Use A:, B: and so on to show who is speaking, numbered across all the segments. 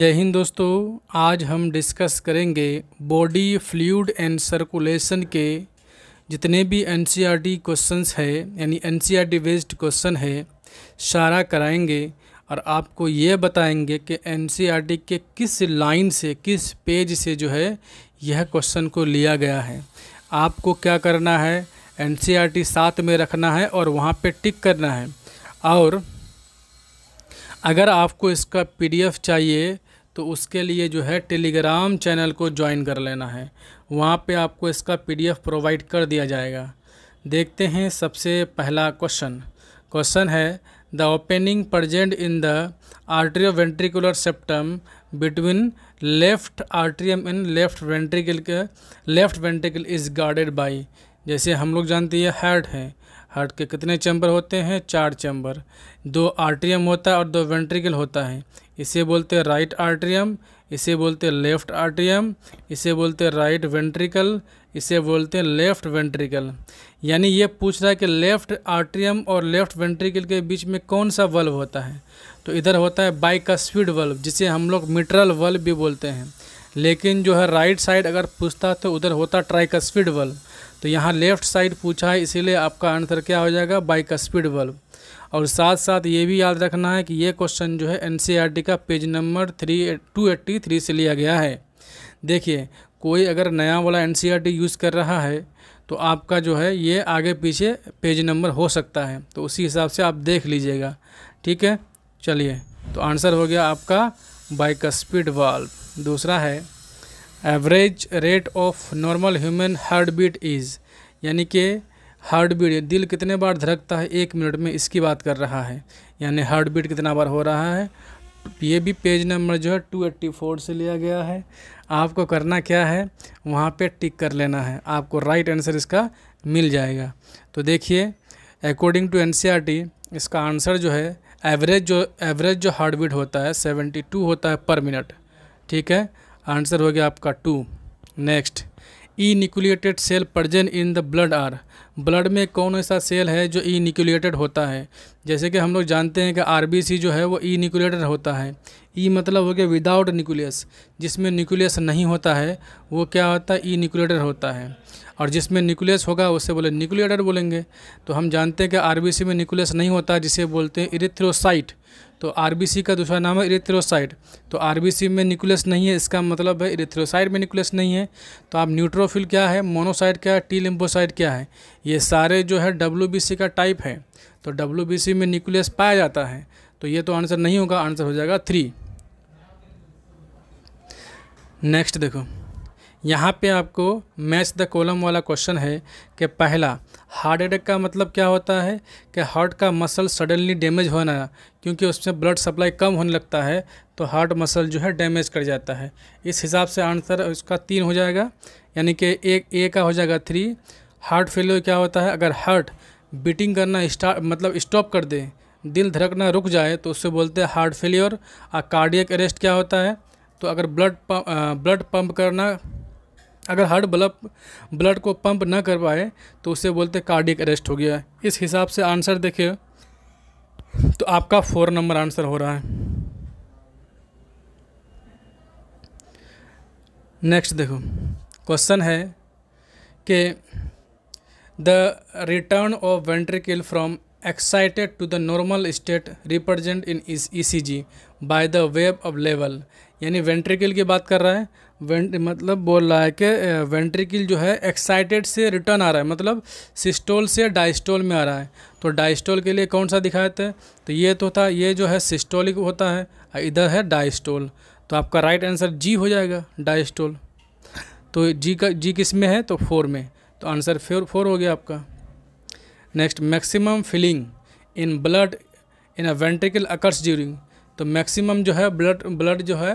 A: जय हिंद दोस्तों आज हम डिस्कस करेंगे बॉडी फ्लूड एंड सर्कुलेशन के जितने भी N C R T questions है यानी N C R T based question है सारा कराएंगे और आपको ये बताएंगे कि एन सी आर टी के किस लाइन से किस पेज से जो है यह क्वेश्चन को लिया गया है आपको क्या करना है एन सी आर टी साथ में रखना है और वहाँ पे टिक करना है और अगर आपको इसका पीडीएफ चाहिए तो उसके लिए जो है टेलीग्राम चैनल को ज्वाइन कर लेना है वहाँ पे आपको इसका पीडीएफ प्रोवाइड कर दिया जाएगा देखते हैं सबसे पहला क्वेश्चन क्वेश्चन है the opening present in the atrio ventricular septum between left atrium and left ventricle के left ventricle is guarded by जैसे हम लोग जानते हैं हार्ट है हार्ट के कितने चैम्बर होते हैं चार चैम्बर दो आर्ट्रियम होता है और दो वेंट्रिकल होता है इसे बोलते हैं राइट आर्ट्रियम इसे बोलते हैं लेफ्ट आर्ट्रियम इसे बोलते हैं राइट वेंट्रिकल इसे बोलते हैं लेफ्ट वेंट्रिकल यानी ये पूछ रहा है कि लेफ्ट आर्ट्रियम और लेफ्ट वेंट्रिकल के बीच में कौन सा बल्ब होता है तो इधर होता है बाइकस्पीड बल्ब जिसे हम लोग मिट्रल वल्व भी बोलते हैं लेकिन जो है राइट साइड अगर पूछता तो उधर होता ट्राइकस्पीड बल्ब तो यहाँ लेफ्ट साइड पूछा है इसीलिए आपका आंसर क्या हो जाएगा बाइकस्पीड बल्ब और साथ साथ ये भी याद रखना है कि ये क्वेश्चन जो है एन e का page number three two eighty three से लिया गया है देखिए कोई अगर नया वाला एन यूज़ e कर रहा है तो आपका जो है ये आगे पीछे पेज नंबर हो सकता है तो उसी हिसाब से आप देख लीजिएगा ठीक है चलिए तो आंसर हो गया आपका बाइक स्पीड वाल्व दूसरा है average rate of normal human heart beat is यानी कि हार्ट बीट दिल कितने बार धड़कता है एक मिनट में इसकी बात कर रहा है यानी हार्ट बीट कितना बार हो रहा है ये भी पेज नंबर जो है टू एट्टी फोर से लिया गया है आपको करना क्या है वहाँ पे टिक कर लेना है आपको राइट आंसर इसका मिल जाएगा तो देखिए अकॉर्डिंग टू एन इसका आंसर जो है एवरेज जो एवरेज जो हार्ट बीट होता है सेवेंटी टू होता है पर मिनट ठीक है आंसर हो गया आपका two next enucleated cell present in the blood or blood में कौन ऐसा सेल है जो ई न्यूक्लिएटेड होता है जैसे कि हम लोग जानते हैं कि आर जो है वो ई न्यूक्लिएटेड होता है ई e मतलब हो गया विदाउट न्यूक्लियस जिसमें न्यूक्लियस नहीं होता है वो क्या होता है ई न्यूक्लिएटेड होता है और जिसमें न्यूक्लियस होगा उसे बोले न्यूक्लिएटेड बोलेंगे तो हम जानते हैं कि आर में न्यूक्लियस नहीं होता जिसे बोलते हैं इरिथ्रोसाइट तो आरबीसी का दूसरा नाम है इरेथ्रोसाइड तो आरबीसी में न्यूक्लियस नहीं है इसका मतलब है इरेथ्रोसाइड में न्यूक्लियस नहीं है तो आप न्यूट्रोफिल क्या है मोनोसाइड क्या है टी लिम्बोसाइड क्या है ये सारे जो है डब्ल्यू का टाइप है तो डब्ल्यू में न्यूक्लियस पाया जाता है तो ये तो आंसर नहीं होगा आंसर हो जाएगा थ्री नेक्स्ट देखो यहाँ पे आपको मैच द कॉलम वाला क्वेश्चन है कि पहला हार्ट अटैक का मतलब क्या होता है कि हार्ट का मसल सडनली डैमेज होना क्योंकि उसमें ब्लड सप्लाई कम होने लगता है तो हार्ट मसल जो है डैमेज कर जाता है इस हिसाब से आंसर उसका तीन हो जाएगा यानी कि एक ए का हो जाएगा थ्री हार्ट फेलियर क्या होता है अगर हार्ट बीटिंग करना स्टार्ट मतलब स्टॉप कर दे दिल धड़कना रुक जाए तो उससे बोलते हैं हार्ट फेलियर और कार्डियक अरेस्ट क्या होता है तो अगर ब्लड ब्लड पंप करना अगर हार्ट ब्लब ब्लड को पंप ना कर पाए तो उसे बोलते कार्डिक अरेस्ट हो गया इस हिसाब से आंसर देखिए तो आपका फोर नंबर आंसर हो रहा है नेक्स्ट देखो क्वेश्चन है कि the return of ventricle from excited to the normal state represent in E C G by the wave of level यानी वेंट्रिकल की बात कर रहा है वेंट मतलब बोल रहा है कि वेंट्रिकल जो है एक्साइटेड से रिटर्न आ रहा है मतलब सिस्टोल से डाइस्टोल में आ रहा है तो डाइस्टोल के लिए कौन सा दिखाए थे तो ये तो था ये जो है सिस्टोलिक होता है इधर है डाइस्टोल तो आपका राइट आंसर जी हो जाएगा डाइस्टोल तो जी का जी किस में है तो फोर में तो आंसर फोर फोर हो गया आपका next maximum filling in blood in a ventricle occurs during तो मैक्सिमम जो है ब्लड ब्लड जो है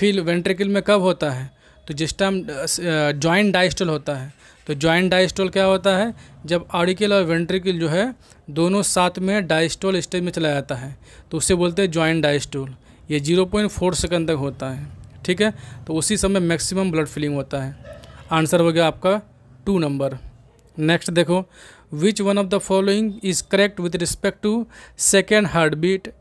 A: फील वेंट्रिकल में कब होता है तो जिस टाइम जॉइंट डाइस्टोल होता है तो जॉइंट डाइस्टोल क्या होता है जब ऑडिकल और वेंट्रिकल जो है दोनों साथ में डाइस्टोल स्टेज में चला जाता है तो उसे बोलते हैं जॉइंट डाइस्टोल ये 0.4 सेकेंड तक होता है ठीक है तो उसी समय मैक्सिमम ब्लड फिलिंग होता है आंसर हो गया आपका टू नंबर नेक्स्ट देखो which one of the following is correct with respect to second heart beat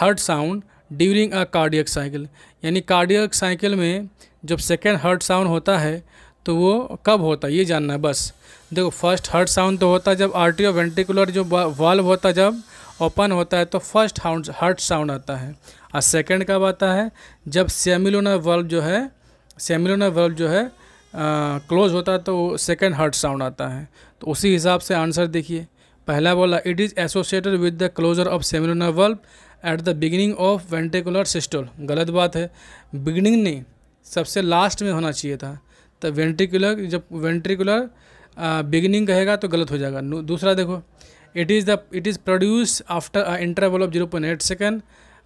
A: heart sound during a cardiac cycle यानी कार्डियक साइकिल में जब सेकेंड हर्ट साउंड होता है तो वो कब होता है ये जानना है बस देखो फर्स्ट हर्ट साउंड तो होता है जब आर्टियो वेंटिकुलर जो वाल्व होता है जब ओपन होता है तो फर्स्ट हाउंड हर्ट साउंड आता है और सेकेंड कब आता है जब सेमिलोना वाल्व जो है सेमिलोना वाल्व जो है क्लोज होता है तो सेकेंड हर्ट साउंड आता है तो उसी हिसाब से आंसर देखिए पहला बोला it is associated with the closure of semilunar valve at the beginning of ventricular systole गलत बात है बिगिनिंग नहीं सबसे लास्ट में होना चाहिए था तो वेंट्रिकुलर जब वेंट्रिकुलर बिगिनिंग कहेगा तो गलत हो जाएगा दूसरा देखो it is the it is produce after interval of zero point eight second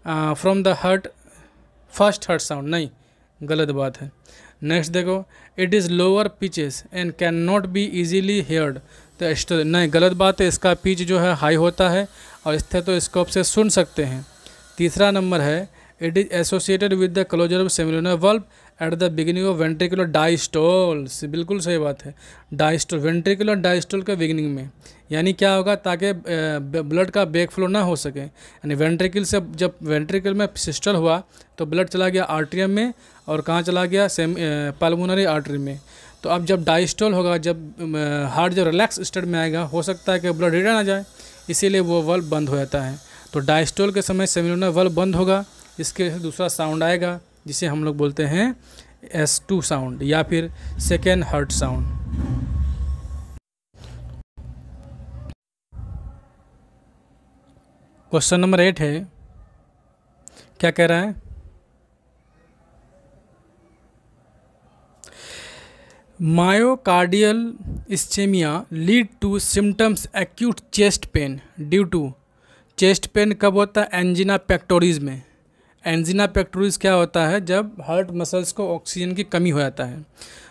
A: from the heart first heart sound नहीं गलत बात है नेक्स्ट देखो it is lower pitches and can not be easily heard तो नहीं गलत बात है इसका पिच जो है हाई होता है और स्थेटोस्कोप तो से सुन सकते हैं तीसरा नंबर है it is associated with the closure of semilunar valve at the beginning of ventricular diastoles बिल्कुल सही बात है डाइस्टोल वेंट्रिकुलर डाइस्टोल के बिगिनिंग में यानी क्या होगा ताकि ब्लड का बैक फ्लो ना हो सके यानी वेंट्रिकल से जब वेंट्रिकल में सिस्टल हुआ तो ब्लड चला गया आर्ट्रियम में और कहाँ चला गया सेम पालमोनरी आर्टरी में तो अब जब डाइस्टोल होगा जब हार्ट जब रिलैक्स स्टेट में आएगा हो सकता है कि ब्लड रिटर्न आ जाए इसीलिए वो वल्ब बंद हो जाता है तो डायस्टोल के समय सेमिलोनर वल्ब बंद होगा इसके दूसरा साउंड आएगा जिसे हम लोग बोलते हैं एस टू साउंड या फिर second heart sound question number eight है क्या कह रहा है myocardial ischemia lead to symptoms acute chest pain due to chest pain कब होता है एंजिना पैक्टोरीज में एंजिना पैक्टोरीज क्या होता है जब हार्ट मसल्स को ऑक्सीजन की कमी हो जाता है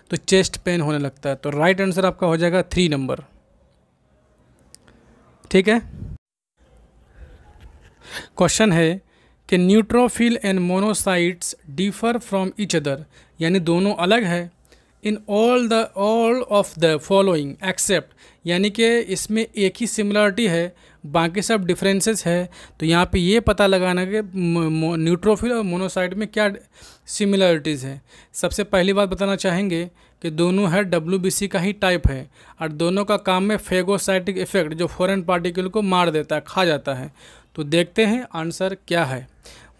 A: तो चेस्ट पेन होने लगता है तो राइट आंसर आपका हो जाएगा थ्री नंबर ठीक है क्वेश्चन है कि neutrophil and monocytes differ from each other यानी दोनों अलग है in all the all of the following except यानी कि इसमें एक ही सिमिलरिटी है बाकी सब डिफरेंसेस है तो यहाँ पे ये पता लगाना कि न्यूट्रोफिल और मोनोसाइड में क्या सिमिलरिटीज़ है सबसे पहली बात बताना चाहेंगे कि दोनों है डब्ल्यू का ही टाइप है और दोनों का काम में फेगोसाइटिक इफेक्ट जो फॉरेन पार्टिकल को मार देता है खा जाता है तो देखते हैं आंसर क्या है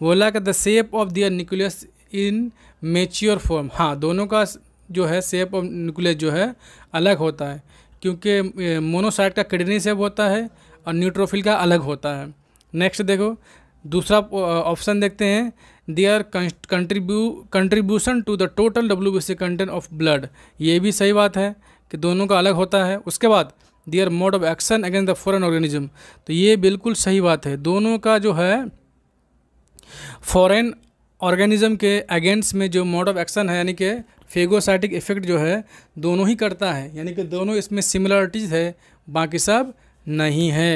A: बोला कि the shape of their nucleus in mature form हाँ दोनों का जो है सेप और न्यूक्लियस जो है अलग होता है क्योंकि मोनोसाइट का किडनी सेप होता है और न्यूट्रोफिल का अलग होता है नेक्स्ट देखो दूसरा ऑप्शन देखते हैं their contribu contribution to the total W B C content of blood ये भी सही बात है कि दोनों का अलग होता है उसके बाद their mode of action against the foreign organism तो ये बिल्कुल सही बात है दोनों का जो है फॉरेन ऑर्गेनिज्म के अगेंस्ट में जो मोड ऑफ एक्शन है यानी कि फेगोसाइटिक इफेक्ट जो है दोनों ही करता है यानी कि दोनों इसमें सिमिलरिटीज़ है बाकी सब नहीं है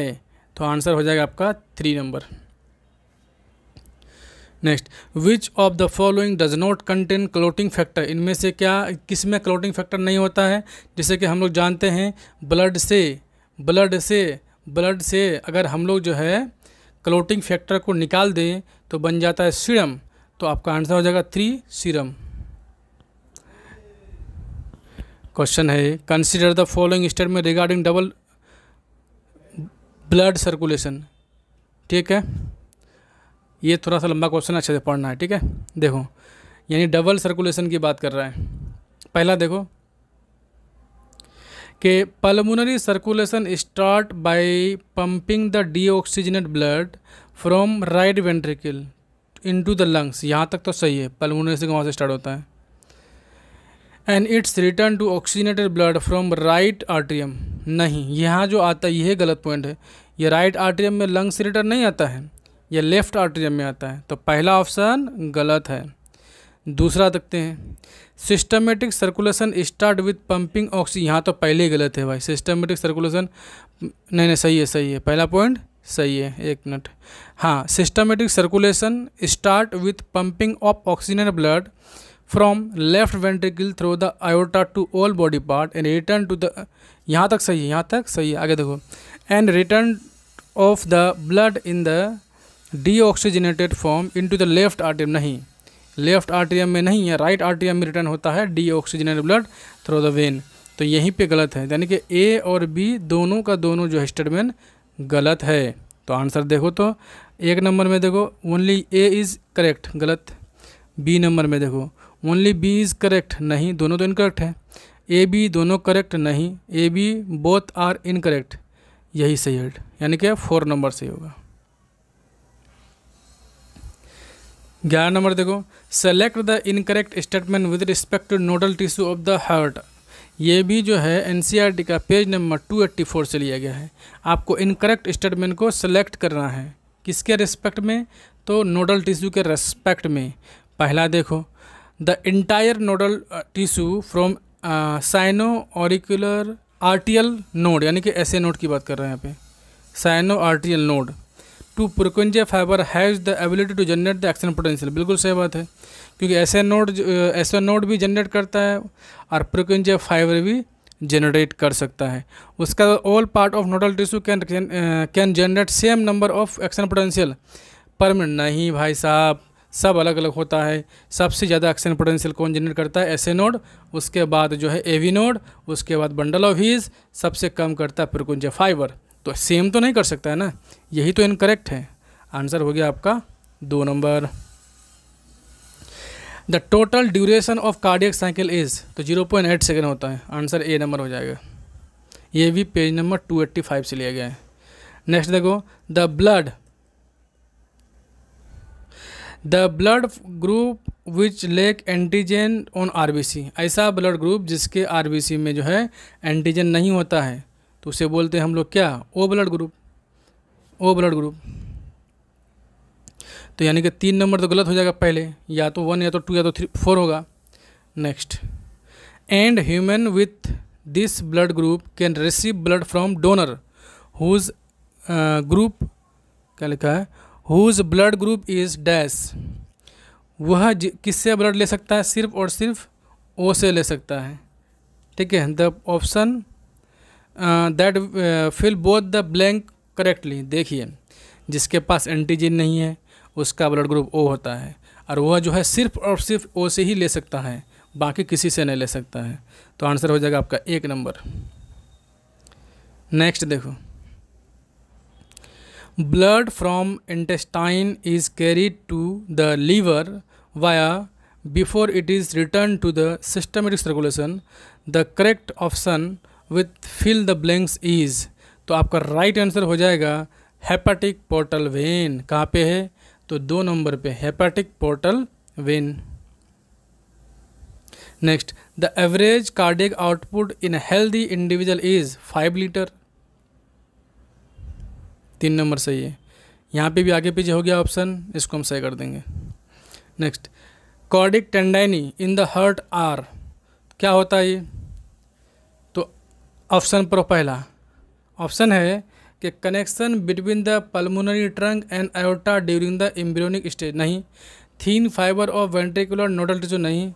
A: तो आंसर हो जाएगा आपका three number next which of the following does not contain clotting factor इनमें से क्या किस में क्लोटिंग फैक्टर नहीं होता है जैसे कि हम लोग जानते हैं ब्लड से ब्लड से ब्लड से अगर हम लोग जो है क्लोटिंग फैक्टर को निकाल दें तो बन जाता है सीरम तो आपका आंसर हो जाएगा थ्री सीरम क्वेश्चन है consider the following statement regarding double blood circulation ठीक है ये थोड़ा सा लंबा क्वेश्चन अच्छे से पढ़ना है ठीक है देखो यानी डबल सर्कुलेशन की बात कर रहा है पहला देखो कि pulmonary circulation start by pumping the deoxygenate blood from right ventricle into the lungs यहाँ तक तो सही है पल्मोनरी से वहाँ से स्टार्ट होता है and its return to oxygenated blood from right atrium नहीं यहाँ जो आता है यह गलत पॉइंट है ये राइट आर्ट्रियम में लंग से रिटर्न नहीं आता है यह लेफ्ट आर्ट्रियम में आता है तो पहला ऑप्शन गलत है दूसरा देखते हैं systematic circulation start with pumping oxy यहाँ तो पहले ही गलत है भाई सिस्टमेटिक सर्कुलेशन नहीं नहीं सही है सही है पहला पॉइंट सही है एक मिनट हाँ systematic circulation start with pumping of oxygen blood from left ventricle through the aorta to all body part and return to the यहाँ तक सही है यहाँ तक सही है आगे देखो and return of the blood in the deoxygenated form into the left M नहीं लेफ्ट एम में नहीं है राइट एम में रिटर्न होता है deoxygenated blood through the vein तो यहीं पे गलत है यानी कि ए और बी दोनों का दोनों जो है स्टेटमेंट गलत है तो आंसर देखो तो एक नंबर में देखो ओनली ए इज़ करेक्ट गलत बी नंबर में देखो ओनली बी इज़ करेक्ट नहीं दोनों तो इनकरेक्ट है ए बी दोनों करेक्ट नहीं A B both are incorrect यही सही है यानी कि फोर नंबर सही होगा ग्यारह नंबर देखो select the incorrect statement with respect to nodal tissue of the heart ये भी जो है एन e का पेज नंबर 284 से लिया गया है आपको इनकरेक्ट स्टेटमेंट को सेलेक्ट करना है किसके रिस्पेक्ट में तो नोडल टिश्यू के रेस्पेक्ट में पहला देखो the entire nodal uh, tissue from sino auricular atrial node यानी कि ऐसे नोड की बात कर रहे हैं यहाँ पे sino atrial node to Purkinje fibre has the ability to generate the action potential बिल्कुल सही बात है क्योंकि ऐसे नोड ऐसे नोड भी जनरेट करता है और प्रकुंजे फाइबर भी जनरेट कर सकता है उसका all part of nodal tissue can can generate same number of action potential पर नहीं भाई साहब सब अलग अलग होता है सबसे ज़्यादा एक्शन पोटेंशियल कौन जनरेट करता है एस नोड उसके बाद जो है एवी नोड उसके बाद बंडल ऑफ हीज सबसे कम करता है प्रकुंज फाइबर तो सेम तो नहीं कर सकता है ना यही तो इनकरेक्ट है आंसर हो गया आपका दो number the total duration of cardiac cycle is तो जीरो पॉइंट एट सेकेंड होता है आंसर ए नंबर हो जाएगा ये भी page number two eighty five से लिया गया है नेक्स्ट देखो the blood the blood group which lack antigen on C ऐसा ब्लड ग्रुप जिसके सी में जो है एंटीजन नहीं होता है तो उसे बोलते हैं हम लोग क्या O blood group O blood group तो यानी कि तीन नंबर तो गलत हो जाएगा पहले या तो वन या तो टू या तो थ्री फोर होगा next and human with this blood group can receive blood from donor whose group क्या लिखा है whose blood group is dash वह किससे ब्लड ले सकता है सिर्फ और सिर्फ ओ से ले सकता है ठीक है the option that fill both the blank correctly देखिए जिसके पास एंटीजन नहीं है उसका ब्लड ग्रुप ओ होता है और वह जो है सिर्फ और सिर्फ ओ से ही ले सकता है बाकी किसी से नहीं ले सकता है तो आंसर हो जाएगा आपका एक नंबर नेक्स्ट देखो blood from intestine is carried to the liver via before it is return to the systematic circulation the correct option with fill the blanks is तो आपका राइट right आंसर हो जाएगा hepatic portal when कहाँ पे है तो दो number पे hepatic portal vein next the average cardiac output in healthy individual is five litre तीन नंबर सही है यहाँ पे भी आगे पीछे हो गया ऑप्शन इसको हम सही कर देंगे next chordae tendineae in the heart are क्या होता है ये तो ऑप्शन पर पहला ऑप्शन है कि connection between the pulmonary trunk and aorta during the embryonic stage नहीं thin fibre of ventricular nodal tissue नहीं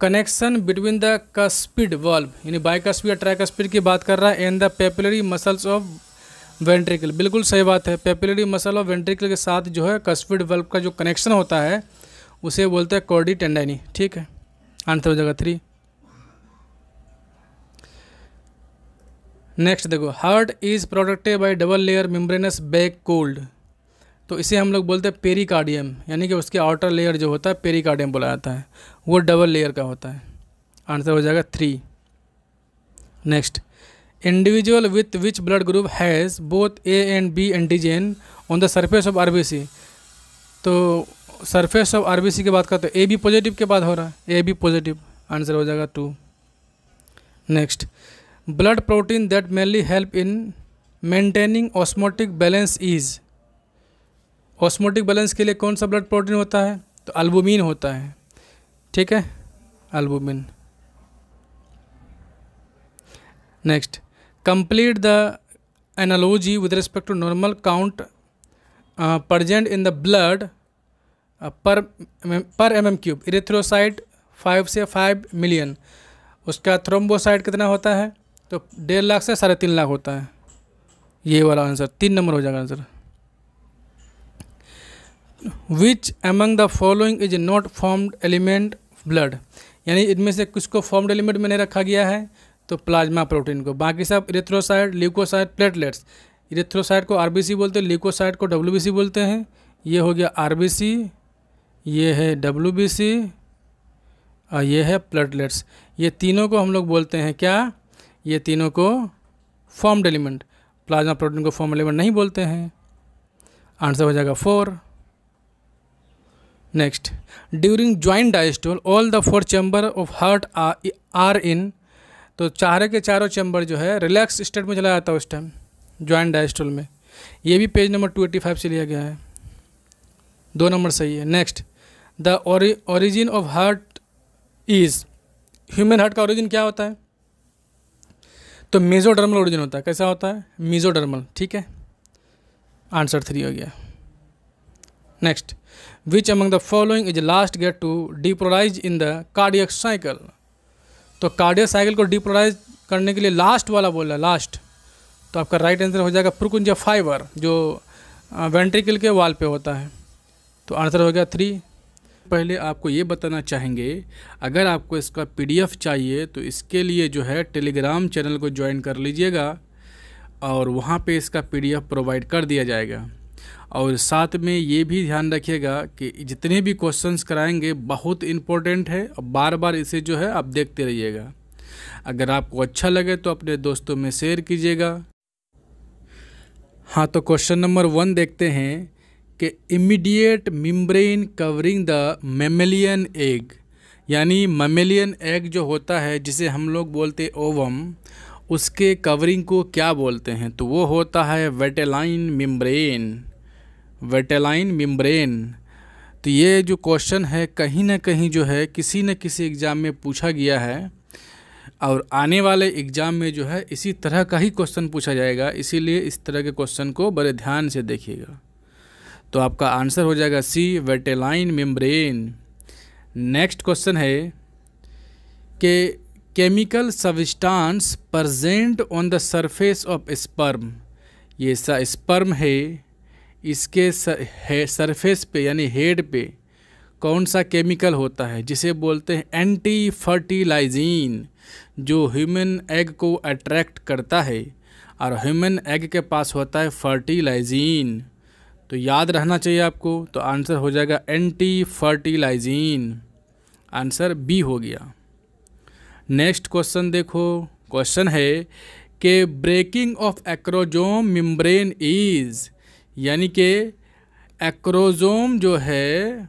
A: connection between the cuspid valve यानी बाइकस्पिड या ट्राइकस्पिड की बात कर रहा है and the papillary muscles of ventricle बिल्कुल सही बात है पेपिलरी मसल और वेंट्रिकल के साथ जो है कस्फिड वल्ब का जो कनेक्शन होता है उसे बोलते हैं कॉर्डी टेंडाइनी ठीक है आंसर हो जाएगा थ्री नेक्स्ट देखो heart is protected by double layer membranes sac called तो इसे हम लोग बोलते हैं पेरिकार्डियम यानी कि उसके आउटर लेयर जो होता है पेरिकार्डियम बोला जाता है वो डबल लेयर का होता है आंसर हो जाएगा three next Individual with which blood group has both A and B antigen on the surface of RBC तो सरफेस ऑफ आर सी की बात करते हैं ए बी पॉजिटिव के बाद हो रहा है ए बी पॉजिटिव आंसर हो जाएगा two next blood protein that mainly help in maintaining osmotic balance is osmotic balance के लिए कौन सा ब्लड प्रोटीन होता है तो अल्बुमिन होता है ठीक है albumin next complete the analogy with respect to normal count present in the blood per per M M cube erythrocyte five से फाइव मिलियन उसका थ्रोम्बोसाइट कितना होता है तो डेढ़ लाख से साढ़े तीन लाख होता है ये वाला आंसर तीन नंबर हो जाएगा answer which among the following is not formed element blood यानी इनमें से किसको फॉर्म्ड एलिमेंट में नहीं रखा गया है तो प्लाज्मा प्रोटीन को बाकी सब इरेथ्रोसाइड ल्यूकोसाइड प्लेटलेट्स इरेथ्रोसाइड को आरबीसी बोलते हैं ल्यूकोसाइड को डब्ल्यूबीसी बोलते हैं ये हो गया आरबीसी ये है डब्ल्यूबीसी और ये है प्लेटलेट्स ये तीनों को हम लोग बोलते हैं क्या ये तीनों को फॉर्म्ड एलिमेंट प्लाज्मा प्रोटीन को फॉर्म एलिमेंट नहीं बोलते हैं आंसर हो जाएगा four next during joint diastole all the four chamber of heart are in तो चारे के चारों चैम्बर जो है रिलैक्स स्टेट में चला जाता है उस टाइम ज्वाइंट डायस्टोल में ये भी पेज नंबर 285 से लिया गया है दो नंबर सही है next the origin of heart is human heart का ओरिजिन क्या होता है तो मेजोडर्मल ओरिजिन होता है कैसा होता है मेजोडर्मल ठीक है आंसर थ्री हो गया next which among the following is last gate to depolarize in the cardiac cycle तो कार्डियो साइकिल को डिपोलराइज करने के लिए लास्ट वाला बोल रहा है लास्ट तो आपका राइट आंसर हो जाएगा प्रकुंज फाइबर जो वेंट्रिकल के वाल पे होता है तो आंसर हो गया थ्री पहले आपको ये बताना चाहेंगे अगर आपको इसका पीडीएफ चाहिए तो इसके लिए जो है टेलीग्राम चैनल को ज्वाइन कर लीजिएगा और वहाँ पे इसका पीडीएफ प्रोवाइड कर दिया जाएगा और साथ में ये भी ध्यान रखिएगा कि जितने भी क्वेश्चंस कराएंगे बहुत इम्पोर्टेंट है और बार बार इसे जो है आप देखते रहिएगा अगर आपको अच्छा लगे तो अपने दोस्तों में शेयर कीजिएगा हाँ तो क्वेश्चन नंबर वन देखते हैं कि immediate membrane covering the mammalian egg यानी ममेलियन एग जो होता है जिसे हम लोग बोलते ओवम उसके कवरिंग को क्या बोलते हैं तो वो होता है वेटेलाइन मिम्ब्रेन वेटेलाइन मेम्ब्रेन तो ये जो क्वेश्चन है कहीं ना कहीं जो है किसी न किसी एग्ज़ाम में पूछा गया है और आने वाले एग्ज़ाम में जो है इसी तरह का ही क्वेश्चन पूछा जाएगा इसीलिए इस तरह के क्वेश्चन को बड़े ध्यान से देखिएगा तो आपका आंसर हो जाएगा C vitelline membrane next question है कि chemical substance present on the surface of sperm ये सा स्पर्म है इसके सरफेस पे यानी हेड पे कौन सा केमिकल होता है जिसे बोलते हैं एंटी फर्टिलाइजीन जो ह्यूमन एग को अट्रैक्ट करता है और ह्यूमन एग के पास होता है फर्टिलाइजीन तो याद रहना चाहिए आपको तो आंसर हो जाएगा एंटी फर्टिलाइजीन आंसर बी हो गया नेक्स्ट क्वेश्चन देखो क्वेश्चन है कि breaking of acrosome membrane is यानी कि एक्रोज़ोम जो है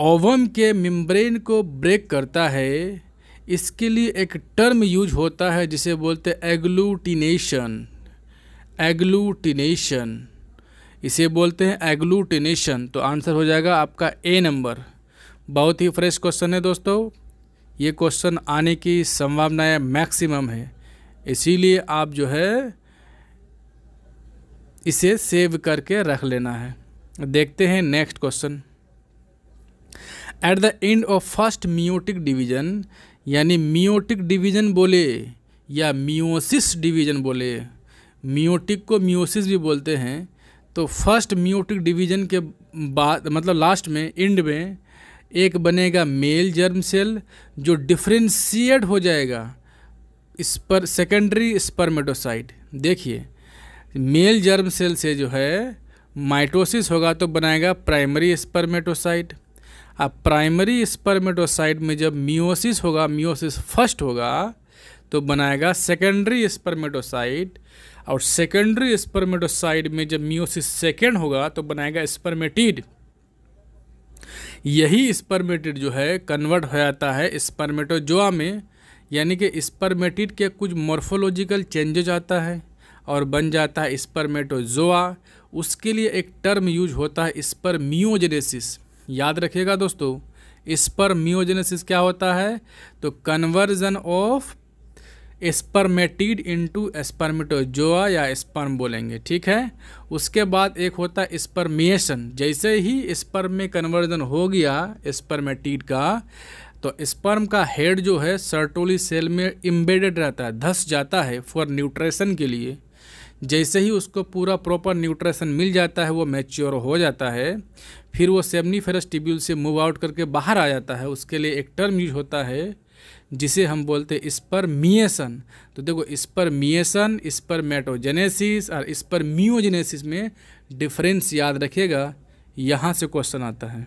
A: ओवम के मेम्ब्रेन को ब्रेक करता है इसके लिए एक टर्म यूज होता है जिसे बोलते हैं एग्लूटिनेशन एग्लूटिनेशन इसे बोलते हैं एग्लूटिनेशन तो आंसर हो जाएगा आपका ए नंबर बहुत ही फ्रेश क्वेश्चन है दोस्तों ये क्वेश्चन आने की संभावनाएँ मैक्सिमम है इसीलिए आप जो है इसे सेव करके रख लेना है देखते हैं next question at the end of first meiotic division यानी मियोटिक डिवीजन बोले या मियोसिस डिवीजन बोले मियोटिक को मियोसिस भी बोलते हैं तो फर्स्ट मियोटिक डिवीजन के बाद मतलब लास्ट में एंड में एक बनेगा मेल जर्म सेल जो डिफ्रेंशिएट हो जाएगा इस पर सेकेंडरी स्पर्मेटोसाइड देखिए मेल जर्म सेल से जो है माइटोसिस होगा तो बनाएगा प्राइमरी स्पर्मेटोसाइट अब प्राइमरी स्पर्मेटोसाइट में जब मियोसिस होगा मियोसिस फर्स्ट होगा तो बनाएगा सेकेंडरी स्पर्मेटोसाइट और सेकेंडरी स्पर्मेटोसाइट में जब मियोसिस सेकेंड होगा तो बनाएगा स्पर्मेटिड यही स्पर्मेटिड जो है कन्वर्ट हो जाता है स्पर्मेटोजोआ में यानी कि स्पर्मेटिड के कुछ मॉर्फोलॉजिकल चेंजेज आता है और बन जाता है स्पर्मेटोजोआ उसके लिए एक टर्म यूज होता है स्पर्मियोजेनेसिस याद रखिएगा दोस्तों स्पर्मियोजेनेसिस क्या होता है तो conversion of spermatid into spermatozoa या स्पर्म बोलेंगे ठीक है उसके बाद एक होता है स्पर्मिएशन जैसे ही स्पर्म में कन्वर्जन हो गया स्पर्मेटिड का तो स्पर्म का हेड जो है सर्टोली सेल में इम्बेडेड रहता है धस जाता है फॉर न्यूट्रेशन के लिए जैसे ही उसको पूरा प्रॉपर न्यूट्रेशन मिल जाता है वो मैच्योर हो जाता है फिर वो फेरस टिब्यूल से मूव आउट करके बाहर आ जाता है उसके लिए एक टर्म यूज होता है जिसे हम बोलते हैं स्पर्मिएसन तो देखो स्पर्मिएसन स्पर्मेटोजेनेसिस और स्पर्मियोजेनेसिस में डिफरेंस याद रखिएगा यहाँ से क्वेश्चन आता है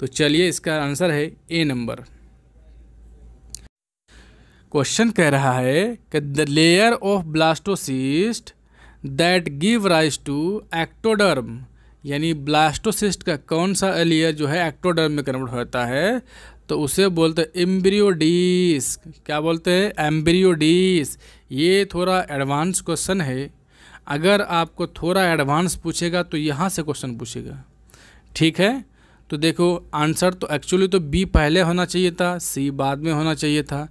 A: तो चलिए इसका आंसर है ए नंबर क्वेश्चन कह रहा है कि the layer of blastocyst that give rise to ectoderm यानी ब्लास्टोसिस्ट का कौन सा एलियर जो है एक्टोडर्म में कन्वर्ट होता है तो उसे बोलते हैं एम्ब्रियोडीस क्या बोलते हैं एम्ब्रियोडीस ये थोड़ा एडवांस क्वेश्चन है अगर आपको थोड़ा एडवांस पूछेगा तो यहाँ से क्वेश्चन पूछेगा ठीक है तो देखो आंसर तो एक्चुअली तो बी पहले होना चाहिए था सी बाद में होना चाहिए था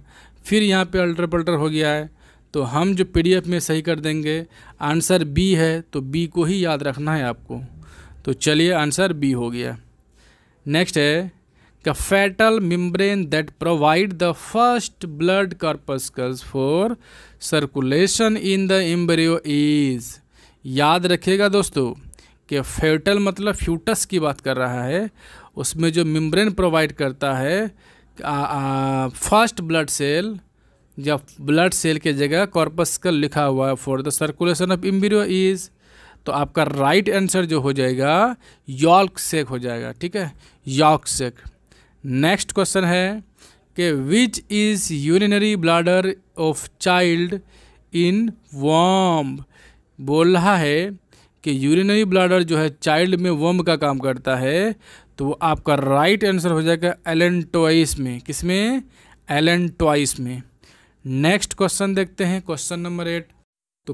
A: फिर यहाँ पे अल्टर पल्टर हो गया है तो हम जो पीडीएफ में सही कर देंगे आंसर बी है तो बी को ही याद रखना है आपको तो चलिए आंसर बी हो गया नेक्स्ट है the fetal membrane that provide the first blood corpuscles for circulation in the embryo is याद रखिएगा दोस्तों कि फेटल मतलब फ्यूटस की बात कर रहा है उसमें जो मिम्ब्रेन प्रोवाइड करता है फर्स्ट ब्लड सेल या ब्लड सेल के जगह कॉर्पस्कल लिखा हुआ है for the circulation of embryo is तो आपका राइट right आंसर जो हो जाएगा यॉर्क सेक हो जाएगा ठीक है यॉर्क सेक नेक्स्ट क्वेश्चन है कि which is urinary bladder of child in womb बोल रहा है कि यूरिनरी ब्लाडर जो है चाइल्ड में वॉम का काम करता है तो वो आपका राइट right आंसर हो जाएगा एलेंटोइस में किस में एलेंटोइस में नेक्स्ट क्वेश्चन देखते हैं क्वेश्चन नंबर एट तो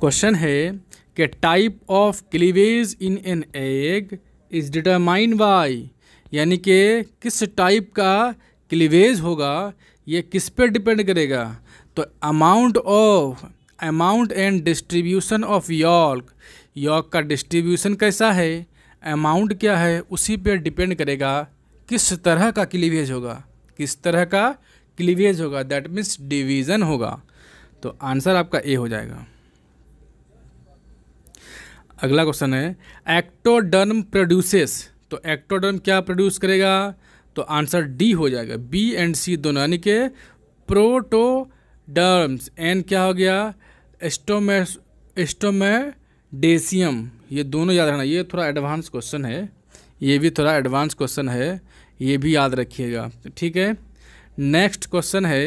A: क्वेश्चन है कि type of cleavage in an egg is determined by यानी कि किस टाइप का क्लीवेज होगा ये किस पे डिपेंड करेगा तो amount of amount and distribution of yolk yolk का डिस्ट्रीब्यूशन कैसा है अमाउंट क्या है उसी पे डिपेंड करेगा किस तरह का क्लीवेज होगा किस तरह का क्लीवेज होगा दैट मीन्स डिवीज़न होगा तो आंसर आपका ए हो जाएगा अगला क्वेश्चन है एक्टोडर्म प्रोड्यूसेस तो एक्टोडर्म क्या प्रोड्यूस करेगा तो आंसर डी हो जाएगा बी एंड सी दोनों यानी के प्रोटोडर्म्स एन क्या हो गया एस्टोमे एस्टोमेडेसियम ये दोनों याद रखना ये थोड़ा एडवांस क्वेश्चन है ये भी थोड़ा एडवांस क्वेश्चन है ये भी याद रखिएगा ठीक है नेक्स्ट क्वेश्चन है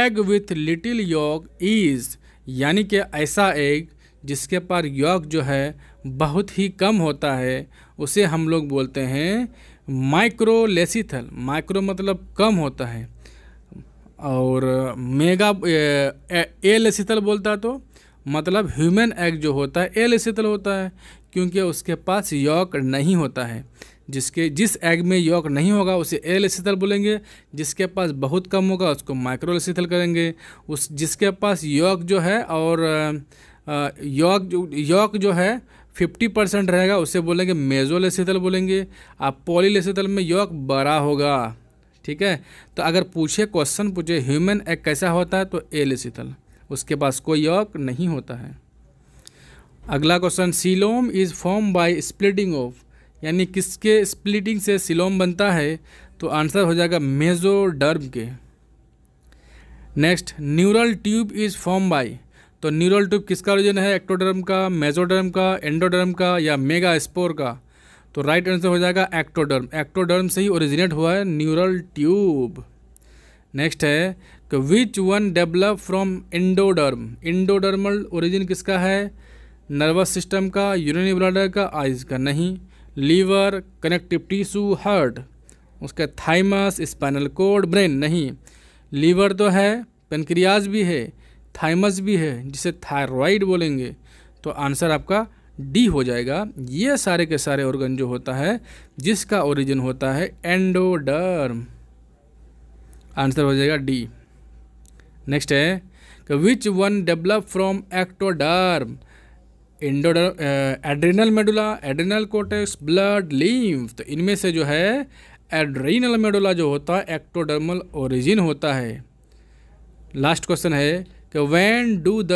A: egg with little yolk is यानी कि ऐसा एग जिसके पास योग जो है बहुत ही कम होता है उसे हम लोग बोलते हैं माइक्रोलेसिथल माइक्रो मतलब कम होता है और मेगा ए लेसिथल बोलता है तो मतलब ह्यूमन एग जो होता है ए लेसिथल होता है क्योंकि उसके पास यॉक नहीं होता है जिसके जिस एग में योक नहीं होगा उसे एल एसिथल बोलेंगे जिसके पास बहुत कम होगा उसको माइक्रो एसिथल करेंगे उस जिसके पास योक जो है और योक जो जो है फिफ्टी परसेंट रहेगा उसे बोलेंगे मेजो लेसिथल बोलेंगे आप पॉली लेसिथल में योक बड़ा होगा ठीक है तो अगर पूछे क्वेश्चन पूछे ह्यूमन एग कैसा होता है तो ए लेसिथल उसके पास कोई योक नहीं होता है अगला question coelom is formed by splitting of यानी किसके स्प्लिटिंग से सिलोम बनता है तो आंसर हो जाएगा मेजोडर्म के next neural tube is formed by तो न्यूरल ट्यूब किसका रीजन है एक्टोडर्म का मेजोडर्म का एंडोडर्म का या मेगा स्पोर का तो राइट आंसर हो जाएगा एक्टोडर्म एक्टोडर्म से ही ओरिजिनेट हुआ है न्यूरल ट्यूब नेक्स्ट है कि which one develop from endoderm endodermal origin किसका है नर्वस सिस्टम का यूरिनी ब्लडर का आइज का नहीं लीवर कनेक्टिव टिश्यू हार्ट उसके थाइमस स्पाइनल कोड ब्रेन नहीं लीवर तो है पेनक्रियाज भी है थाइमस भी है जिसे थायरॉइड बोलेंगे तो आंसर आपका डी हो जाएगा ये सारे के सारे ऑर्गन जो होता है जिसका ओरिजिन होता है एंडोडर्म आंसर हो जाएगा डी नेक्स्ट है which one develop from ectoderm endoderm adrenal medulla adrenal cortex blood lymph तो इनमें से जो है एड्रीनल मेडुला जो होता है एक्टोडर्मल ओरिजिन होता है लास्ट क्वेश्चन है कि when do the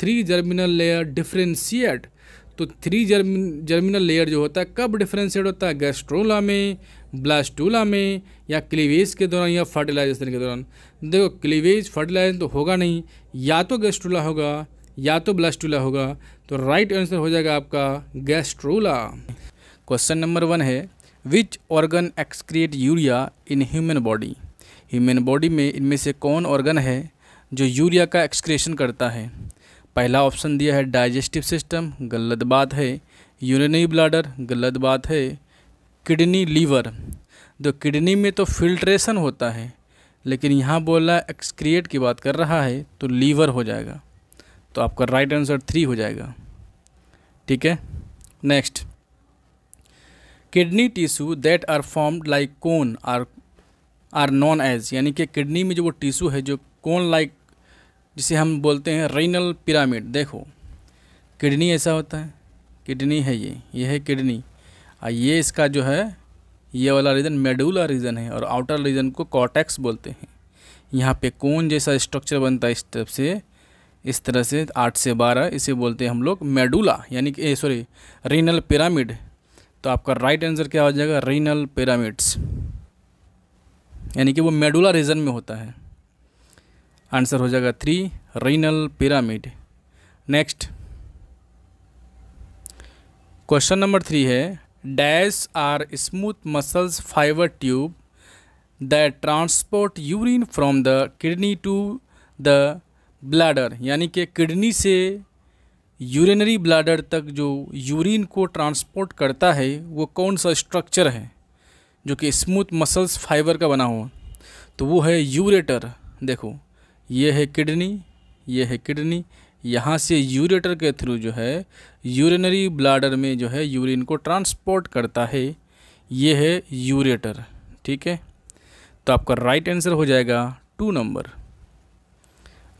A: three germinal layer differentiate तो थ्री जर्मिन जर्मिनल लेयर जो होता है कब डिफ्रेंशिएट होता है गैस्ट्रोला में ब्लास्टूला में या क्लीवेज के दौरान या फर्टिलाइजेशन के दौरान देखो क्लीवेज फर्टिलाइजेशन तो होगा नहीं या तो गैस्ट्रोला होगा या तो ब्लास्टूला होगा तो राइट आंसर हो जाएगा आपका गैस्ट्रोला क्वेश्चन नंबर वन है which organ excrete urea in human body human body में इनमें से कौन ऑर्गन है जो यूरिया का एक्सक्रेशन करता है पहला ऑप्शन दिया है डाइजेस्टिव सिस्टम गलत बात है यूरिनरी ब्लाडर गलत बात है किडनी लीवर जो किडनी में तो फिल्ट्रेशन होता है लेकिन यहाँ बोला एक्सक्रिएट की बात कर रहा है तो लीवर हो जाएगा तो आपका राइट आंसर थ्री हो जाएगा ठीक है next kidney tissue that are formed like cone are are known as यानी कि किडनी में जो वो टिश्यू है जो कोन लाइक जिसे हम बोलते हैं रेनल पिरामिड देखो किडनी ऐसा होता है किडनी है ये ये है किडनी और ये इसका जो है ये वाला रीजन मेडुला रीजन है और आउटर रीजन को कॉटेक्स बोलते हैं यहाँ पे कोन जैसा स्ट्रक्चर बनता है इस तरफ से इस तरह से आठ से बारह इसे बोलते हैं हम लोग मेडुला यानी कि सॉरी रीनल पिरामिड तो आपका राइट आंसर क्या हो जाएगा रीनल पिरामिड्स यानी कि वो मेडुला रीजन में होता है आंसर हो जाएगा three renal pyramid next question number three है dash are smooth muscles fiber tube the transport urine from the kidney to the bladder यानी कि किडनी से यूरिनरी ब्लैडर तक जो यूरिन को ट्रांसपोर्ट करता है वो कौन सा स्ट्रक्चर है जो कि स्मूथ मसल्स फाइबर का बना हुआ तो वो है यूरेटर देखो ये है किडनी ये है किडनी यहाँ से यूरेटर के थ्रू जो है यूरिनरी ब्लाडर में जो है यूरिन को ट्रांसपोर्ट करता है ये है यूरेटर ठीक है तो आपका राइट आंसर हो जाएगा टू नंबर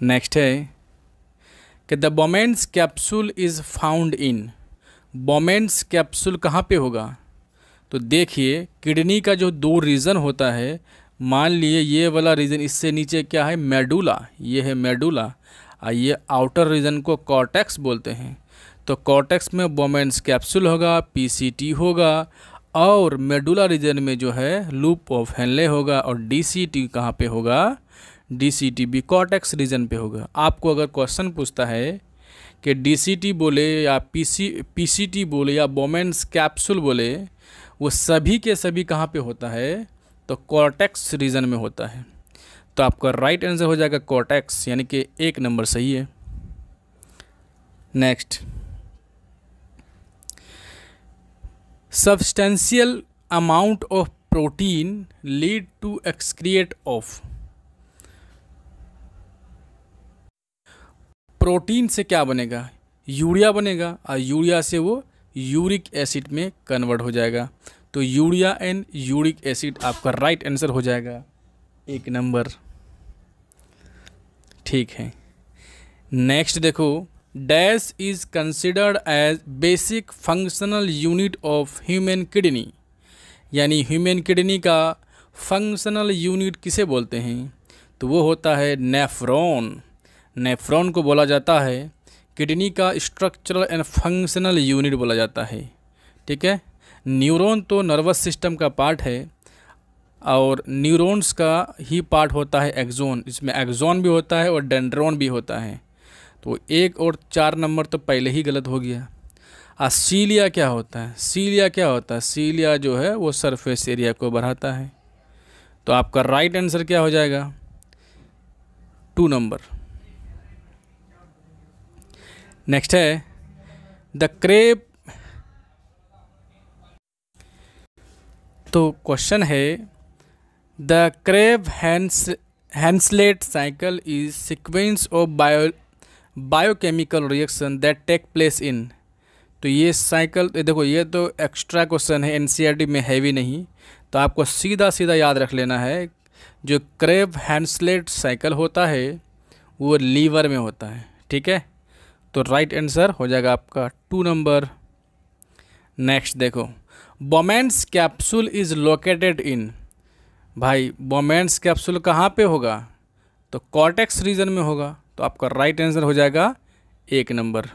A: नेक्स्ट है कि the Bowman's capsule is found in Bowman's capsule कहाँ पे होगा तो देखिए किडनी का जो दो रीज़न होता है मान लिए ये वाला रीज़न इससे नीचे क्या है मेडुला ये है मेडुला और ये आउटर रीज़न को कॉर्टेक्स बोलते हैं तो कॉर्टेक्स में बोमेंस कैप्सूल होगा पीसीटी होगा और मेडुला रीजन में जो है लूप ऑफ हेनले होगा और डीसीटी कहाँ पर होगा D C T B cortex region पे होगा आपको अगर क्वेश्चन पूछता है कि डी सी टी बोले या P C P C T बोले या बोमेंस कैप्सूल बोले वो सभी के सभी कहाँ पे होता है तो कॉटेक्स रीजन में होता है तो आपका राइट आंसर हो जाएगा कॉटेक्स यानी कि एक नंबर सही है next substantial amount of protein lead to excrete of protein से क्या बनेगा यूरिया बनेगा और यूरिया से वो यूरिक एसिड में कन्वर्ट हो जाएगा तो यूरिया एंड यूरिक एसिड आपका राइट आंसर हो जाएगा एक नंबर ठीक है नेक्स्ट देखो dash is considered as basic functional unit of human kidney यानी ह्यूमन किडनी का फंक्शनल यूनिट किसे बोलते हैं तो वो होता है नेफ्रॉन नेफ्रॉन को बोला जाता है किडनी का स्ट्रक्चरल एंड फंक्शनल यूनिट बोला जाता है ठीक है न्यूरॉन तो नर्वस सिस्टम का पार्ट है और न्यूरॉन्स का ही पार्ट होता है एक्जोन इसमें एक्जोन भी होता है और डेंड्रॉन भी होता है तो एक और चार नंबर तो पहले ही गलत हो गया और सीलिया क्या होता है सीलिया क्या होता है सीलिया जो है वो सरफेस एरिया को बढ़ाता है तो आपका राइट आंसर क्या हो जाएगा टू नंबर नेक्स्ट है द क्रेप तो क्वेश्चन है the Krebs Hens Henseleit cycle is sequence of bio biochemical reaction that take place in तो ये साइकिल देखो ये तो एक्स्ट्रा क्वेश्चन है एनसीईआरटी e में है भी नहीं तो आपको सीधा सीधा याद रख लेना है जो क्रेब हैंसलेट साइकिल होता है वो लीवर में होता है ठीक है तो राइट आंसर हो जाएगा आपका टू नंबर नेक्स्ट देखो Bowman's capsule is located in भाई बोमेंस कैप्सूल कहाँ पे होगा तो कॉटेक्स रीजन में होगा तो आपका राइट आंसर हो जाएगा एक नंबर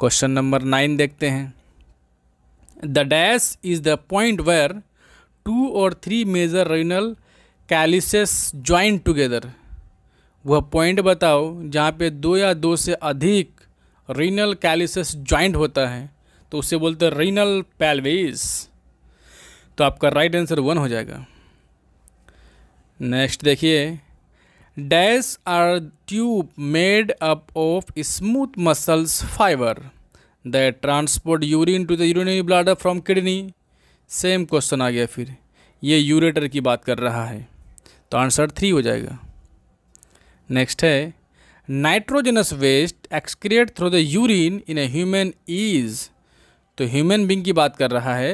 A: क्वेश्चन नंबर नाइन देखते हैं the dash is the point where two और three major renal calyces join together वह पॉइंट बताओ जहाँ पे दो या दो से अधिक रीनल कैलिसस ज्वाइंट होता है तो उसे बोलते हैं रीनल पैलवेस तो आपका राइट आंसर वन हो जाएगा नेक्स्ट देखिए dash are tube made up of smooth muscles fiber the transport urine to the urinary bladder from kidney same question आ गया फिर ये यूरेटर की बात कर रहा है तो आंसर थ्री हो जाएगा नेक्स्ट है nitrogenous waste excrete through the urine in a human is तो ह्यूमन बींग की बात कर रहा है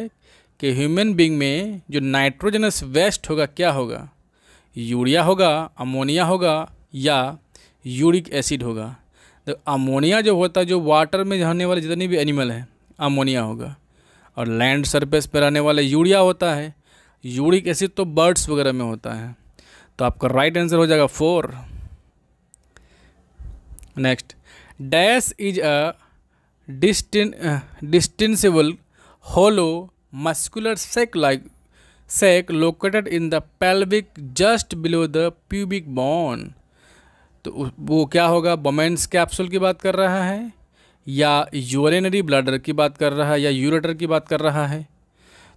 A: कि ह्यूमन बींग में जो नाइट्रोजनस वेस्ट होगा क्या होगा यूरिया होगा अमोनिया होगा या यूरिक एसिड होगा तो अमोनिया जो होता है जो वाटर में रहने वाले जितने भी एनिमल हैं अमोनिया होगा और लैंड सरफेस पर रहने वाले यूरिया होता है यूरिक एसिड तो बर्ड्स वगैरह में होता है तो आपका राइट आंसर हो जाएगा four next dash is a distin distinguishable muscular sac like sac located in in the pelvic just below the pubic तो वो क्या होगा बोमेंस कैप्सूल की बात कर रहा है या यूरिनरी ब्लडर की बात कर रहा है या यूरेटर की बात कर रहा है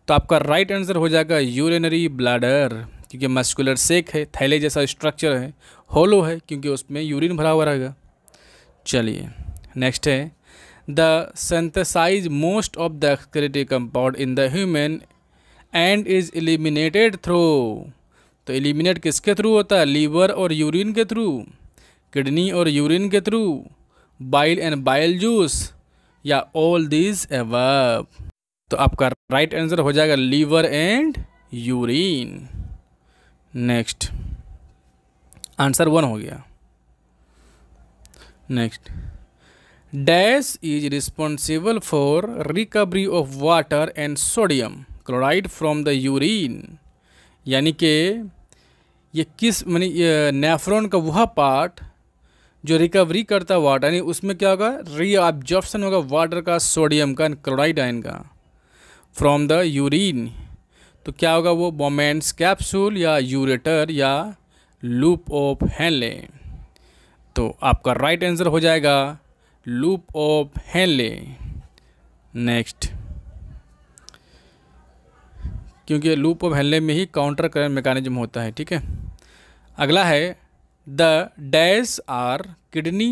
A: तो आपका राइट आंसर हो जाएगा यूरिनरी ब्लडर क्योंकि मस्कुलर सेक है थैले जैसा स्ट्रक्चर है होलो है क्योंकि उसमें यूरिन भरा हुआ रहेगा चलिए नेक्स्ट है the synthesize most of the excretive compound in the human and is eliminated through तो एलिमिनेट किसके थ्रू होता है लीवर और यूरिन के थ्रू किडनी और यूरिन के थ्रू बाइल एंड बाइल जूस या ऑल दिस एवब तो आपका राइट right आंसर हो जाएगा liver and urine next answer one हो गया next dash is responsible for recovery of water and sodium chloride from the urine यानी कि ये किस मानी नेफ्रॉन का वह पार्ट जो रिकवरी करता है वाटर यानी उसमें क्या होगा रीऑब्जॉर्प्शन होगा वाटर का सोडियम का एंड क्लोराइड आयन का फ्रॉम द यूरिन तो क्या होगा वो बोमेंट्स कैप्सूल या यूरेटर या लूप ऑफ हैंले तो आपका राइट आंसर हो जाएगा लूप ऑफ हैंले नेक्स्ट क्योंकि लूप ऑफ हैंले में ही काउंटर करंट मैकेनिज्म होता है ठीक है अगला है the dash are kidney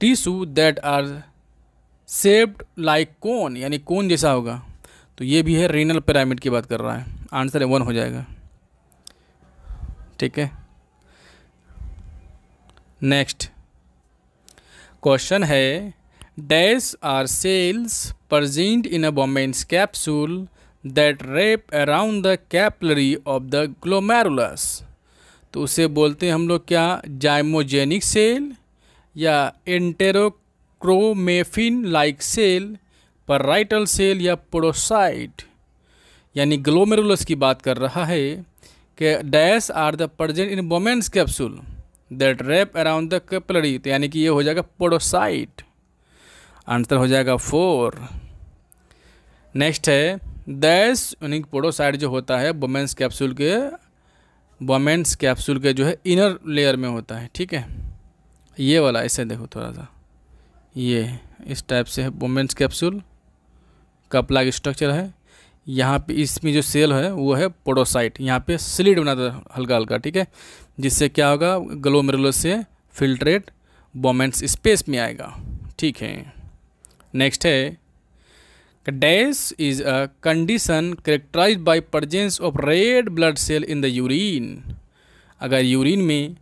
A: tissue that are shaped like cone यानी कोन जैसा होगा तो ये भी है रीनल पिरामिड की बात कर रहा है आंसर वन हो जाएगा ठीक है नेक्स्ट क्वेश्चन है dash are cells present in a Bowman's capsule that wrap around the capillary of the glomerulus तो उसे बोलते हैं हम लोग क्या जाइमोजेनिक सेल या enterochromaffin like cell parietal cell या प्रोसाइट यानी ग्लोमेरुलस की बात कर रहा है कि dash are the present in Bowman's capsule that wrap around the capillary तो यानी कि ये हो जाएगा पोडोसाइट आंसर हो जाएगा फोर नेक्स्ट है दैस यानी पोडोसाइट जो होता है वोमेंस कैप्सूल के वोमेंस कैप्सूल के जो है इनर लेयर में होता है ठीक है ये वाला ऐसे देखो थोड़ा सा ये इस टाइप से है वोमेंस कैप्सूल का स्ट्रक्चर है यहाँ पे इसमें जो सेल है वो है पोडोसाइट यहाँ पे स्लिड बनाता है हल्का हल्का ठीक है जिससे क्या होगा ग्लोमेरुलस से फिल्ट्रेट बोमेंट्स स्पेस में आएगा ठीक है नेक्स्ट है dash is a condition characterize by presence of red blood cell in the urine अगर यूरिन में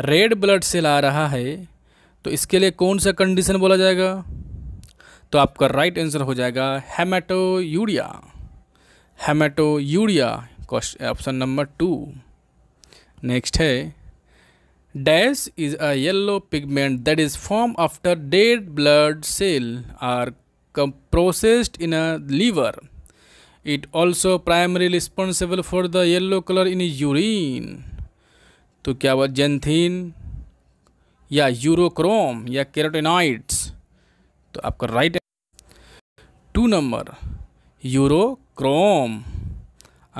A: रेड ब्लड सेल आ रहा है तो इसके लिए कौन सा कंडीशन बोला जाएगा तो आपका राइट आंसर हो जाएगा haematuria haematuria option number two next है dash is a yellow pigment that is form after dead blood cell are processed in a liver it also primary responsible for the yellow colour in urine तो क्या हुआ xanthine या urochrome या carotenoids तो आपका right two number urochrome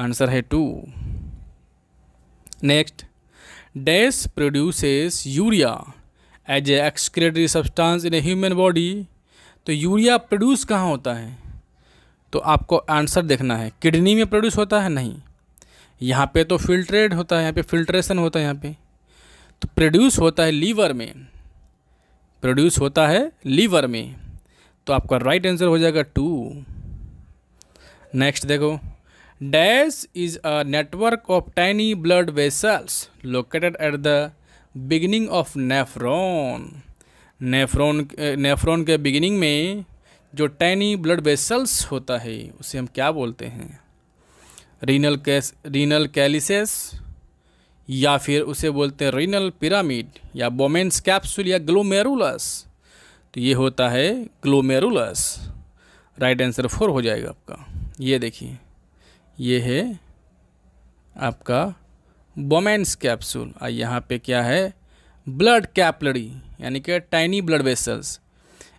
A: answer है two next dash produces urea as a excretory substance in a human body तो urea produce कहाँ होता है तो आपको आंसर देखना है किडनी में प्रोड्यूस होता है नहीं यहाँ पे तो फिल्ट्रेड होता है यहाँ पे फिल्ट्रेशन होता है यहाँ पे तो प्रोड्यूस होता है लीवर में प्रोड्यूस होता है लीवर में तो आपका राइट आंसर हो जाएगा टू नेक्स्ट देखो dash is a network of tiny blood vessels located at the beginning of nephron nephron nephron के बिगिनिंग में जो टाइनी ब्लड वेसल्स होता है उसे हम क्या बोलते हैं रीनल कैस रीनल कैलिसेस या फिर उसे बोलते हैं रीनल पिरामिड या बोमेंस कैप्सूल या ग्लोमेरुलस तो ये होता है ग्लोमेरुलस राइट आंसर फोर हो जाएगा आपका ये देखिए ये है आपका बोमेंस कैप्सूल और यहाँ पे क्या है ब्लड कैपलरी यानी कि टाइनी ब्लड वेसल्स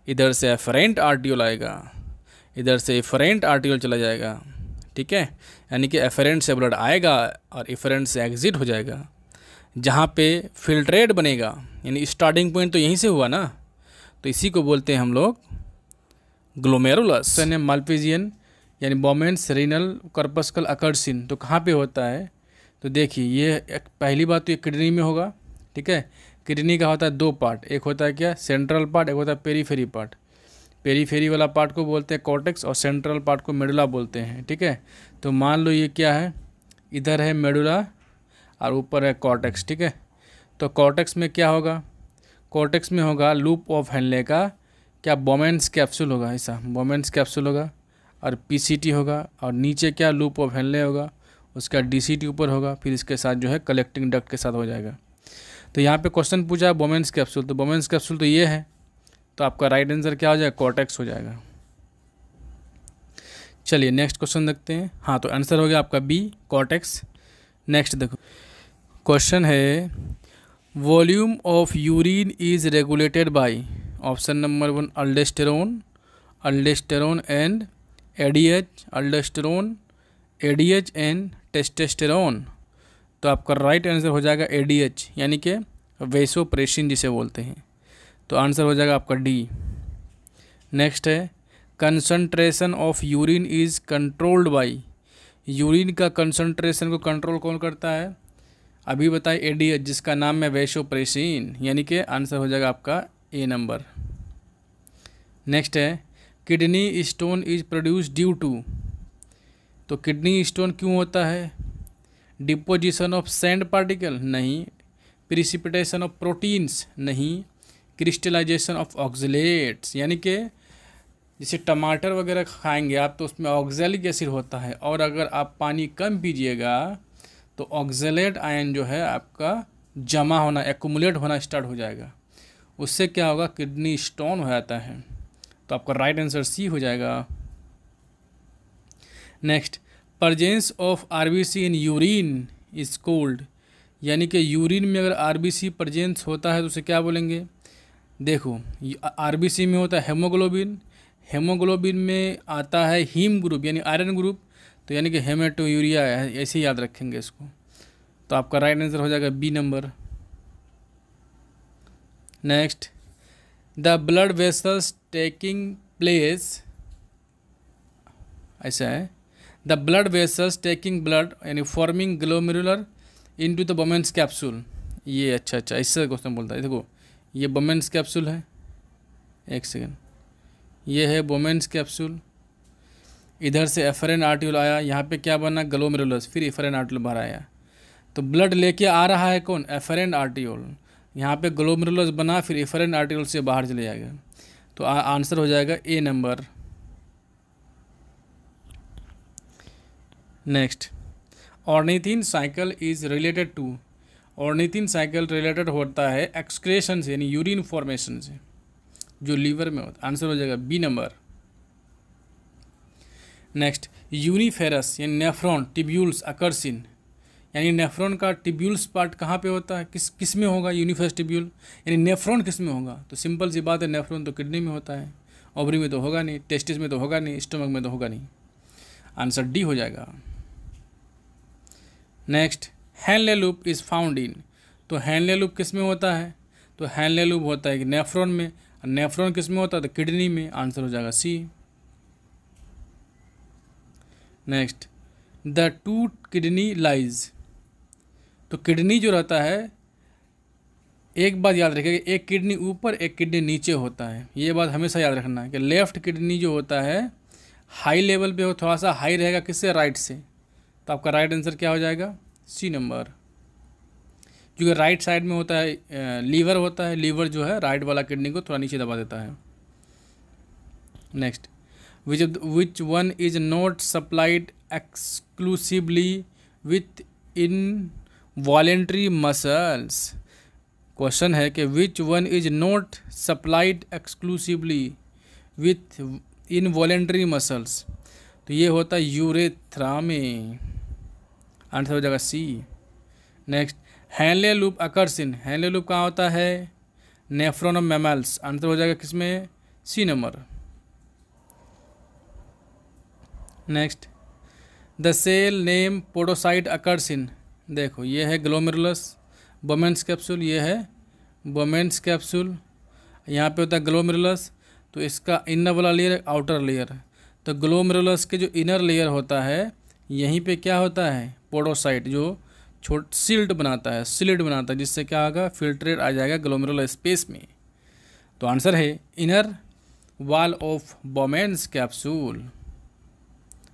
A: इधर से फ्रेंट आर्टियोल आएगा इधर से फ्रेंट आर्टियोल चला जाएगा ठीक है यानी कि एफरेंट से ब्लड आएगा और इफरेंट से एग्जिट हो जाएगा जहाँ पे फिल्ट्रेट बनेगा यानी स्टार्टिंग पॉइंट तो यहीं से हुआ ना तो इसी को बोलते हैं हम लोग ग्लोमेरुलस मालपीजियन यानी बोमेंस रिनल कर्पस्कल अकर्सिन तो कहाँ पे होता है तो देखिए ये पहली बात तो ये किडनी में होगा ठीक है किडनी का होता है दो पार्ट एक होता है क्या सेंट्रल पार्ट एक होता है पेरीफेरी पार्ट पेरीफेरी वाला पार्ट को बोलते हैं कॉटेक्स और सेंट्रल पार्ट को मेडुला बोलते हैं ठीक है तो मान लो ये क्या है इधर है मेडुला और ऊपर है कॉटेक्स ठीक है तो कॉटेक्स में क्या होगा कॉटेक्स में होगा लूप ऑफ हेनले का क्या बोमेंस कैप्सूल होगा ऐसा बोमेंस कैप्सूल होगा और पी होगा और नीचे क्या लूप ऑफ हेनले होगा उसका डी ऊपर होगा फिर इसके साथ जो है कलेक्टिंग डक्ट के साथ हो जाएगा तो यहाँ पे क्वेश्चन पूछा है बोमेंस कैप्सूल तो बोमेंस कैप्सूल तो ये है तो आपका राइट आंसर क्या हो जाएगा कॉटेक्स हो जाएगा चलिए नेक्स्ट क्वेश्चन देखते हैं हाँ तो आंसर हो गया आपका बी कॉटेक्स नेक्स्ट देखो क्वेश्चन है volume of urine is regulated by option number one aldosterone aldosterone and ADH aldosterone ADH and testosterone तो आपका राइट आंसर हो जाएगा एडीएच यानी कि वेसोप्रेशन जिसे बोलते हैं तो आंसर हो जाएगा आपका डी नेक्स्ट है concentration of urine is controlled by urine का कंसनट्रेशन को कंट्रोल कौन करता है अभी बताए एडीएच जिसका नाम है वेशोप्रेसिन यानी कि आंसर हो जाएगा आपका ए नंबर नेक्स्ट है kidney stone is produce due to तो किडनी स्टोन क्यों होता है डिपोजिशन ऑफ सैंड पार्टिकल नहीं प्रिसिपिटेशन ऑफ प्रोटीन्स नहीं क्रिस्टलाइजेशन ऑफ ऑक्जलेट्स यानी कि जैसे टमाटर वगैरह खाएंगे आप तो उसमें ऑक्जेलिक एसिड होता है और अगर आप पानी कम पीजिएगा तो ऑक्जेलेट आयन जो है आपका जमा होना एकोमुलेट होना स्टार्ट हो जाएगा उससे क्या होगा किडनी स्टोन हो जाता है तो आपका राइट आंसर सी हो जाएगा next presence of C in urine is called यानी कि यूरिन में अगर सी प्रजेंस होता है तो उसे क्या बोलेंगे देखो सी में होता है हेमोग्लोबिन हेमोग्लोबिन में आता है हीम ग्रुप यानी आयरन ग्रुप तो यानी कि हेमेटो यूरिया ऐसे याद रखेंगे इसको तो आपका राइट आंसर हो जाएगा B number next the blood vessels taking place ऐसा है the blood vessels taking blood यानी forming glomerular into the Bowman's capsule ये अच्छा अच्छा इससे क्वेश्चन बोलता है देखो ये बोमेंस कैप्सूल है एक सेकेंड ये है बोमेंस कैप्सूल इधर से एफरेन आर्ट्यूल आया यहाँ पे क्या बना ग्लोमेरुलस फिर एफरेन आर्ट्यूल बाहर आया तो ब्लड लेके आ रहा है कौन एफरेन आर्ट्यूल यहाँ पे ग्लोमरुलस बना फिर एफरेंट आर्टिकल से बाहर चले जाएगा तो आ, आंसर हो जाएगा A number next ornithine cycle is related to ornithine cycle related होता है एक्सक्रेशन से यानी यूरिन फॉर्मेशन से जो लीवर में होता आंसर हो जाएगा बी नंबर नेक्स्ट यूनिफेरस यानी नेफ्रॉन टिब्यूल्स अकर्सिन यानी नेफ्रॉन का टिब्यूल्स पार्ट कहाँ पे होता है किस किस में होगा यूनिफर्स टिब्यूल यानी नेफ्रॉन किस में होगा तो सिंपल सी बात है नेफ्रॉन तो किडनी में होता है ओवरी में तो होगा नहीं टेस्टिस में तो होगा नहीं स्टमक में तो होगा नहीं आंसर डी हो जाएगा next Henle loop is found in तो हैंडले लूप किस में होता है तो हैंडले लूप होता है कि नेफ्रॉन में नेफ्रॉन किस में होता है तो किडनी में आंसर हो जाएगा C next the two kidney lies तो किडनी जो रहता है एक बात याद रखिएगा एक किडनी ऊपर एक किडनी नीचे होता है ये बात हमेशा याद रखना है कि लेफ़्ट किडनी जो होता है हाई लेवल पे हो थोड़ा सा हाई रहेगा किससे राइट से तो आपका राइट आंसर क्या हो जाएगा सी नंबर क्योंकि राइट साइड में होता है लीवर होता है लीवर जो है राइट वाला किडनी को थोड़ा नीचे दबा देता है next which which one is not supplied exclusively with involuntary muscles question है कि which one is not supplied exclusively with involuntary muscles तो ये होता है यूरेथ्रा में आंसर हो जाएगा C next Henle loop occurs in Henle loop कहाँ होता है नेफ्रोन ऑफ मेमल्स आंसर हो जाएगा किसमें C number next the cell name podocyte occurs in देखो ये है ग्लोमेरुलस बोमेंस कैप्सूल ये है बोमेंस कैप्सूल यहाँ पे होता है ग्लोमेरुलस तो इसका इनर वाला लेयर आउटर लेयर तो ग्लोमेरुलस के जो इनर लेयर होता है यहीं पे क्या होता है पोडोसाइट जो छोट सिल्ट बनाता है सिल्ट बनाता है जिससे क्या होगा फिल्ट्रेट आ जाएगा ग्लोमेरुलर स्पेस में तो आंसर है inner wall of Bowman's capsule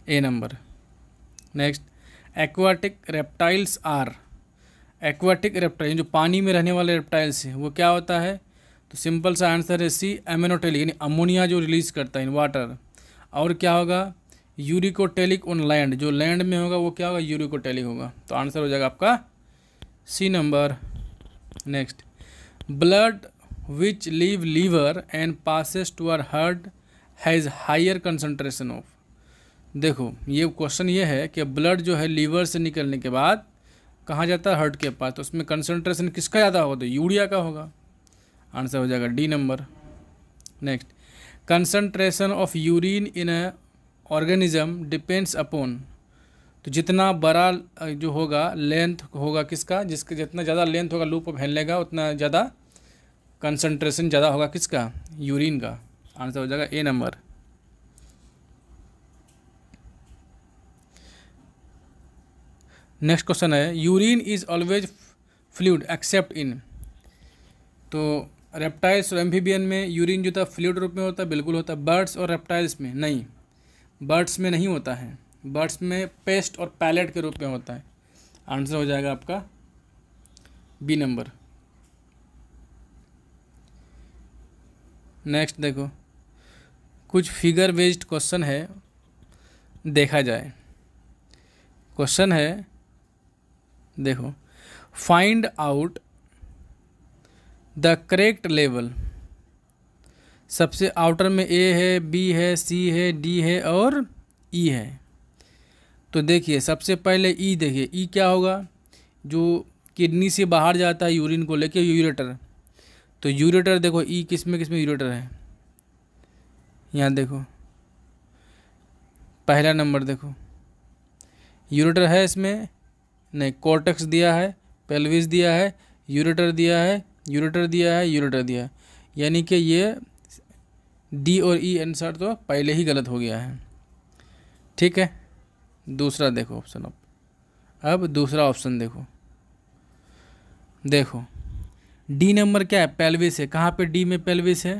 A: A number next aquatic reptiles are aquatic reptile जो पानी में रहने वाले रेप्टाइल्स हैं वो क्या होता है तो सिंपल सा आंसर है सी एमेनोटेल यानी अमोनिया जो रिलीज़ करता है इन वाटर और क्या होगा यूरिकोटेलिक ऑन लैंड जो लैंड में होगा वो क्या होगा यूरिकोटेलिक होगा तो आंसर हो जाएगा आपका C number next blood which leave liver and passes towards heart has higher concentration of देखो ये क्वेश्चन ये है कि ब्लड जो है लीवर से निकलने के बाद कहाँ जाता है हर्ट के पास तो उसमें कंसनट्रेशन किसका ज़्यादा होगा तो यूरिया का होगा आंसर हो जाएगा D number next concentration of urine in a organism depends upon तो जितना बड़ा जो होगा लेंथ होगा किसका जिसका जितना ज़्यादा लेंथ होगा लूप ऑफ हेलने उतना ज़्यादा कंसनट्रेशन ज़्यादा होगा किसका यूरिन का आंसर हो जाएगा ए नंबर नेक्स्ट क्वेश्चन है urine is always fluid except in तो रेप्टाइल्स और एम्फीबियन में यूरिन जो था फ्लूड रूप में होता है बिल्कुल होता है बर्ड्स और रेप्टाइल्स में नहीं बर्ड्स में नहीं होता है बर्ड्स में पेस्ट और पैलेट के रूप में होता है आंसर हो जाएगा आपका बी नंबर नेक्स्ट देखो कुछ फिगर बेस्ड क्वेश्चन है देखा जाए क्वेश्चन है देखो find out the correct level सबसे आउटर में ए है बी है सी है डी है और ई e है तो देखिए सबसे पहले ई e देखिए ई e क्या होगा जो किडनी से बाहर जाता है यूरिन को लेके यूरेटर तो यूरेटर देखो ई e किस में किस में यूरेटर है यहाँ देखो पहला नंबर देखो यूरेटर है इसमें नहीं कॉर्टेक्स दिया है पेल्विस दिया है यूरेटर दिया है यूरेटर दिया है यूरेटर दिया है यानी कि ये डी और ई e आंसर तो पहले ही गलत हो गया है ठीक है दूसरा देखो ऑप्शन अब अब दूसरा ऑप्शन देखो देखो डी नंबर क्या है पेल्विस है कहाँ पे डी में पेल्विस है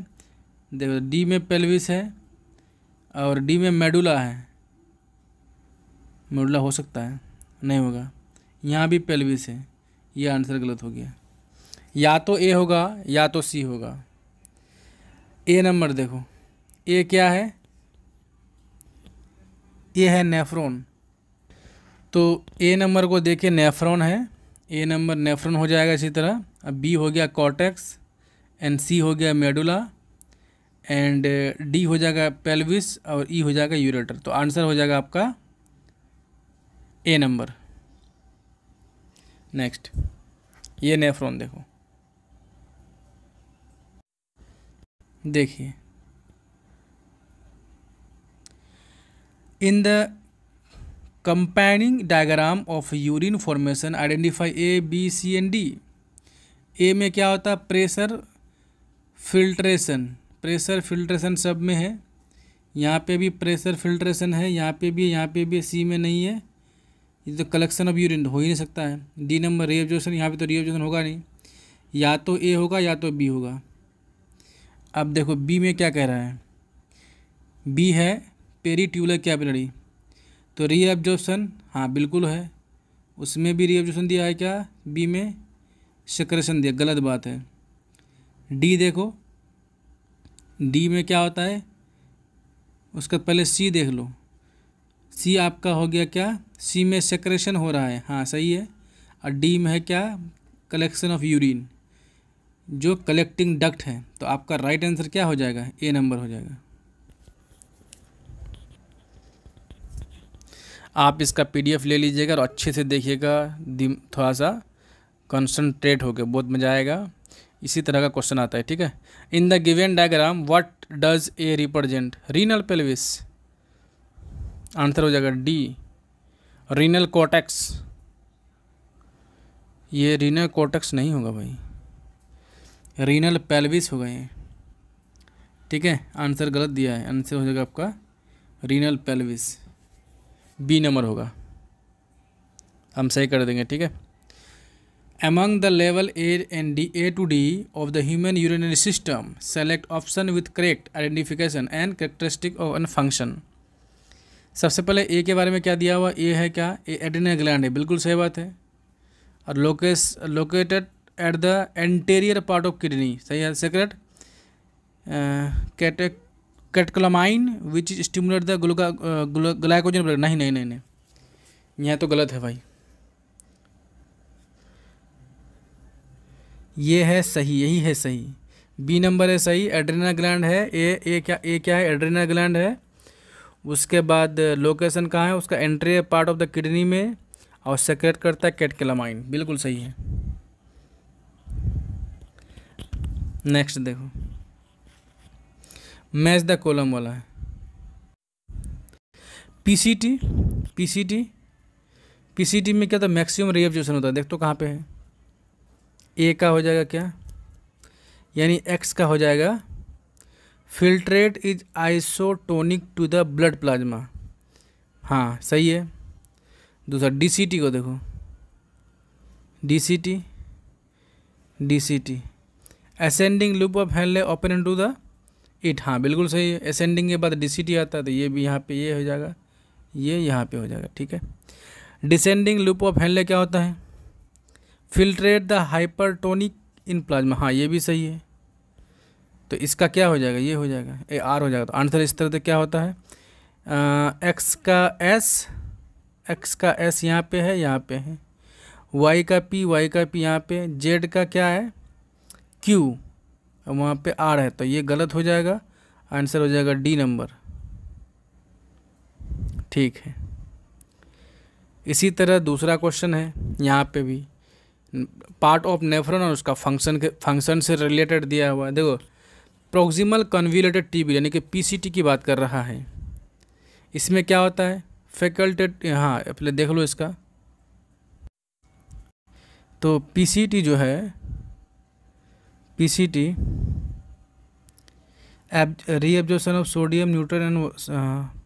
A: देखो डी में पेल्विस है और डी में मेडुला है मेडुला हो सकता है नहीं होगा यहाँ भी पेल्विस है ये आंसर गलत हो गया या तो ए होगा या तो सी होगा ए नंबर देखो ए क्या है ये है नेफ्रॉन तो ए नंबर को देखे नेफ्रॉन है ए नंबर नेफ्रॉन हो जाएगा इसी तरह अब बी हो गया कॉटेक्स एंड सी हो गया मेडुला एंड डी हो जाएगा पेल्विस और ई e हो जाएगा यूरेटर तो आंसर हो जाएगा आपका ए नंबर नेक्स्ट ये नेफ्रॉन देखो देखिए in the accompanying diagram of urine formation identify A B C and D A में क्या होता है प्रेशर फिल्ट्रेशन प्रेशर फिल्ट्रेशन सब में है यहाँ पे भी प्रेशर फिल्ट्रेशन है यहाँ पे भी यहाँ पे भी सी में नहीं है ये तो कलेक्शन ऑफ यूरिन हो ही नहीं सकता है डी नंबर रीऑब्जॉर्प्शन यहाँ पे तो रीऑब्जॉर्प्शन होगा नहीं या तो ए होगा या तो बी होगा अब देखो बी में क्या कह रहा है बी है पेरी पेरीट्यूलर कैपिलरी तो रीऑब्जॉर्प्शन हाँ बिल्कुल है उसमें भी रीऑब्जॉर्प्शन दिया है क्या बी में सेक्रेशन दिया गलत बात है डी देखो डी में क्या होता है उसका पहले सी देख लो सी आपका हो गया क्या सी में सेक्रेशन हो रहा है हाँ सही है और डी में है क्या कलेक्शन ऑफ यूरिन जो कलेक्टिंग डक्ट है तो आपका राइट आंसर क्या हो जाएगा ए नंबर हो जाएगा आप इसका पीडीएफ ले लीजिएगा और अच्छे से देखिएगा थोड़ा सा कंसनट्रेट होकर बहुत मज़ा आएगा इसी तरह का क्वेश्चन आता है ठीक है in the given diagram what does A represent renal pelvis answer हो जाएगा डी रीनल कोटेक्स ये रीनल कोटेक्स नहीं होगा भाई रीनल पेल्विस होगा ये ठीक है आंसर गलत दिया है आंसर हो जाएगा आपका रीनल पेल्विस बी नंबर होगा हम सही कर देंगे ठीक है among the level A and D A to D of the human urinary system select option with correct identification and characteristic of an function सबसे पहले ए के बारे में क्या दिया हुआ ए है क्या ए एडिना ग्लैंड है बिल्कुल सही बात है और लोकेस located at the anterior part of kidney सही है सेक्रेट कैटे कैटकलामाइन विच स्टिमुलेट द ग्लूका ग्लाइकोजन ब्लड नहीं नहीं नहीं नहीं यह तो गलत है भाई ये है सही यही है सही बी नंबर है सही एड्रेना ग्लैंड है ए ए क्या ए क्या है एड्रेना ग्लैंड है उसके बाद लोकेशन कहाँ है उसका एंट्री है पार्ट ऑफ द किडनी में और सेक्रेट करता है कैटकेलामाइन बिल्कुल सही है नेक्स्ट देखो मैच द कोलम वाला है पीसीटी पीसीटी पीसीटी में क्या था मैक्सिमम रिएब्जॉर्प्शन होता है देख तो कहाँ पे है ए का हो जाएगा क्या यानी एक्स का हो जाएगा filtrate is isotonic to the blood plasma हाँ सही है दूसरा डीसीटी को देखो DCT DCT ascending loop of Henle open into the it हाँ बिल्कुल सही है असेंडिंग के बाद डीसीटी आता है तो ये भी यहाँ पे ये हो जाएगा ये यहाँ पे हो जाएगा ठीक है डिसेंडिंग लूप ऑफ हैंडले क्या होता है filtrate the hypertonic in plasma हाँ ये भी सही है तो इसका क्या हो जाएगा ये हो जाएगा ए आर हो जाएगा तो आंसर इस तरह से क्या होता है एक्स का एस एक्स का एस यहाँ पे है यहाँ पे है वाई का पी वाई का पी यहाँ पे जेड का क्या है क्यू वहाँ पे आर है तो ये गलत हो जाएगा आंसर हो जाएगा डी नंबर ठीक है इसी तरह दूसरा क्वेश्चन है यहाँ पे भी पार्ट ऑफ नेफ्रन और उसका फंक्शन के फंक्शन से रिलेटेड दिया हुआ है देखो प्रोक्सिमल कन्व्यूलेटेड टीबी यानी कि पीसीटी की बात कर रहा है इसमें क्या होता है फैकल्टेड हाँ पहले देख लो इसका तो पीसीटी जो है PCT reabsorption of sodium nutrient and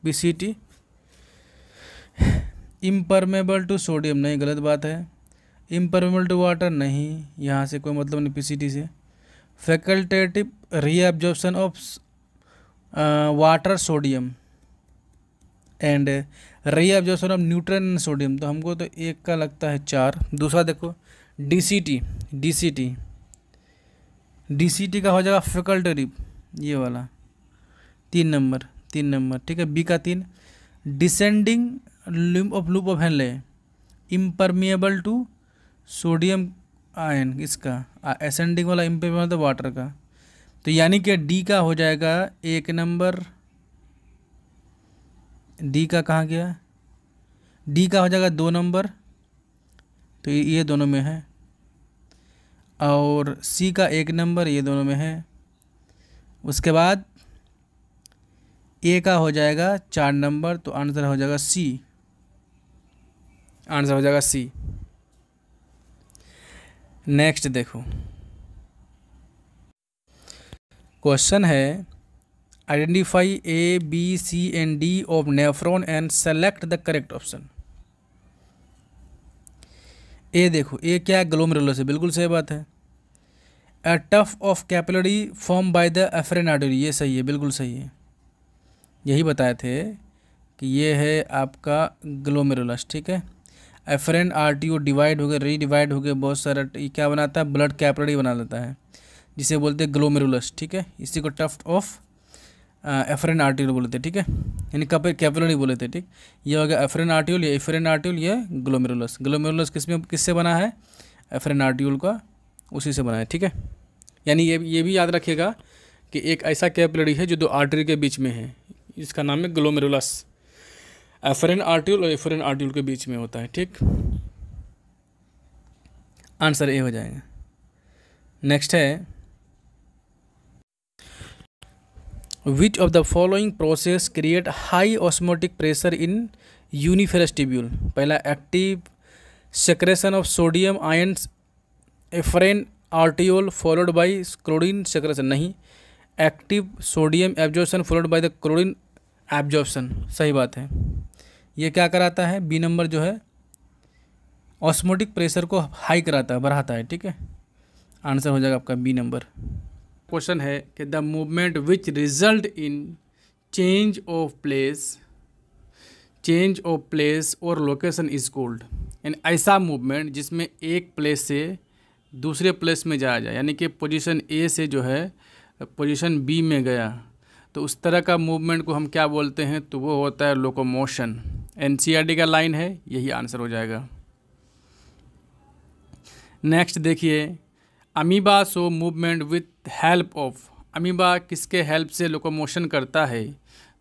A: PCT impermeable to sodium नहीं गलत बात है इम्परमेबल टू वाटर नहीं यहाँ से कोई मतलब नहीं पीसीटी से facultative reabsorption of water sodium and reabsorption of nutrient and sodium तो हमको तो एक का लगता है चार दूसरा देखो डीसीटी डीसीटी डीसीटी का हो जाएगा फैकल्टेटिव ये वाला तीन नंबर तीन नंबर ठीक है बी का तीन descending loop of loop of Henle impermeable to sodium ion इसका एसेंडिंग वाला इम्पेबल मतलब वाटर का तो यानी कि डी का हो जाएगा एक नंबर डी का कहाँ गया डी का हो जाएगा दो नंबर तो ये दोनों में है और सी का एक नंबर ये दोनों में है उसके बाद ए का हो जाएगा चार नंबर तो आंसर हो जाएगा सी आंसर हो जाएगा सी नेक्स्ट देखो क्वेश्चन है identify A B C and D of nephron and select the correct option A देखो ए क्या है ग्लोमेरुलस है बिल्कुल सही बात है A tuft of capillary form by the efferent artery ये सही है बिल्कुल सही है यही बताए थे कि ये है आपका ग्लोमेरुलस ठीक है efferent arteriole divide हो गए री डिवाइड हो गए बहुत सारा क्या बनाता है ब्लड कैपलरी बना लेता है जिसे बोलते हैं ग्लोमेरुलस ठीक है इसी को टफ्ट ऑफ एफरेन आर्टियल बोलते हैं ठीक है यानी कप कैपलरी बोले थे ठीक ये हो गया एफरेन आर्टियल ये एफरेन आर्टियल ये ग्लोमेरुलस ग्लोमेरुलस किस में किससे बना है एफरेन आर्टियल का उसी से बना है ठीक है यानी ये ये भी याद रखिएगा कि एक ऐसा कैपलरी है जो दो आर्टरी के बीच में है इसका नाम है ग्लोमेरुलस एफरेन आर्ट्यूल और एफरेन आर्ट्यूल के बीच में होता है ठीक आंसर ए हो जाएगा नेक्स्ट है which of the following process create high osmotic pressure in uniferous tubule पहला active secretion of sodium ions efferent arteriole followed by chlorine secretion नहीं active sodium absorption followed by the chlorine absorption सही बात है ये क्या कराता है B number जो है ऑस्मोटिक प्रेशर को हाई कराता है बढ़ाता है ठीक है आंसर हो जाएगा आपका बी नंबर क्वेश्चन है कि the movement which result in change of place change of place और लोकेशन इज कोल्ड यानी ऐसा मूवमेंट जिसमें एक प्लेस से दूसरे प्लेस में जाया जाए यानी कि पोजीशन ए से जो है पोजीशन बी में गया तो उस तरह का मूवमेंट को हम क्या बोलते हैं तो वो होता है लोकोमोशन एन का लाइन है यही आंसर हो जाएगा नेक्स्ट देखिए amoeba so movement with help of amoeba किसके हेल्प से लोकोमोशन करता है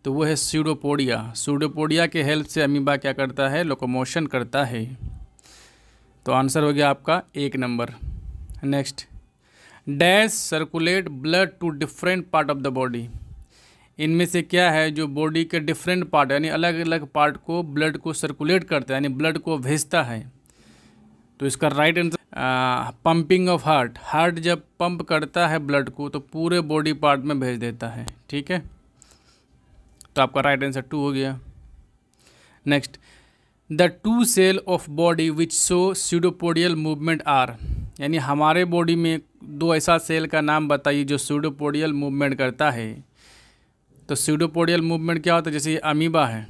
A: तो वो है सीडोपोडिया सीडोपोडिया के हेल्प से अमीबा क्या करता है लोकोमोशन करता है तो आंसर हो गया आपका एक number next dash circulate blood to different part of the body इनमें से क्या है जो बॉडी के डिफरेंट पार्ट यानी अलग अलग पार्ट को ब्लड को सर्कुलेट करता है यानी ब्लड को भेजता है तो इसका right answer pumping of heart heart जब पंप करता है ब्लड को तो पूरे बॉडी पार्ट में भेज देता है ठीक है तो आपका राइट आंसर टू हो गया next the two cell of body which show pseudopodial movement are यानी हमारे बॉडी में दो ऐसा सेल का नाम बताइए जो सीडोपोडियल मूवमेंट करता है तो सीडोपोडियल मूवमेंट क्या होता है जैसे ये अमीबा है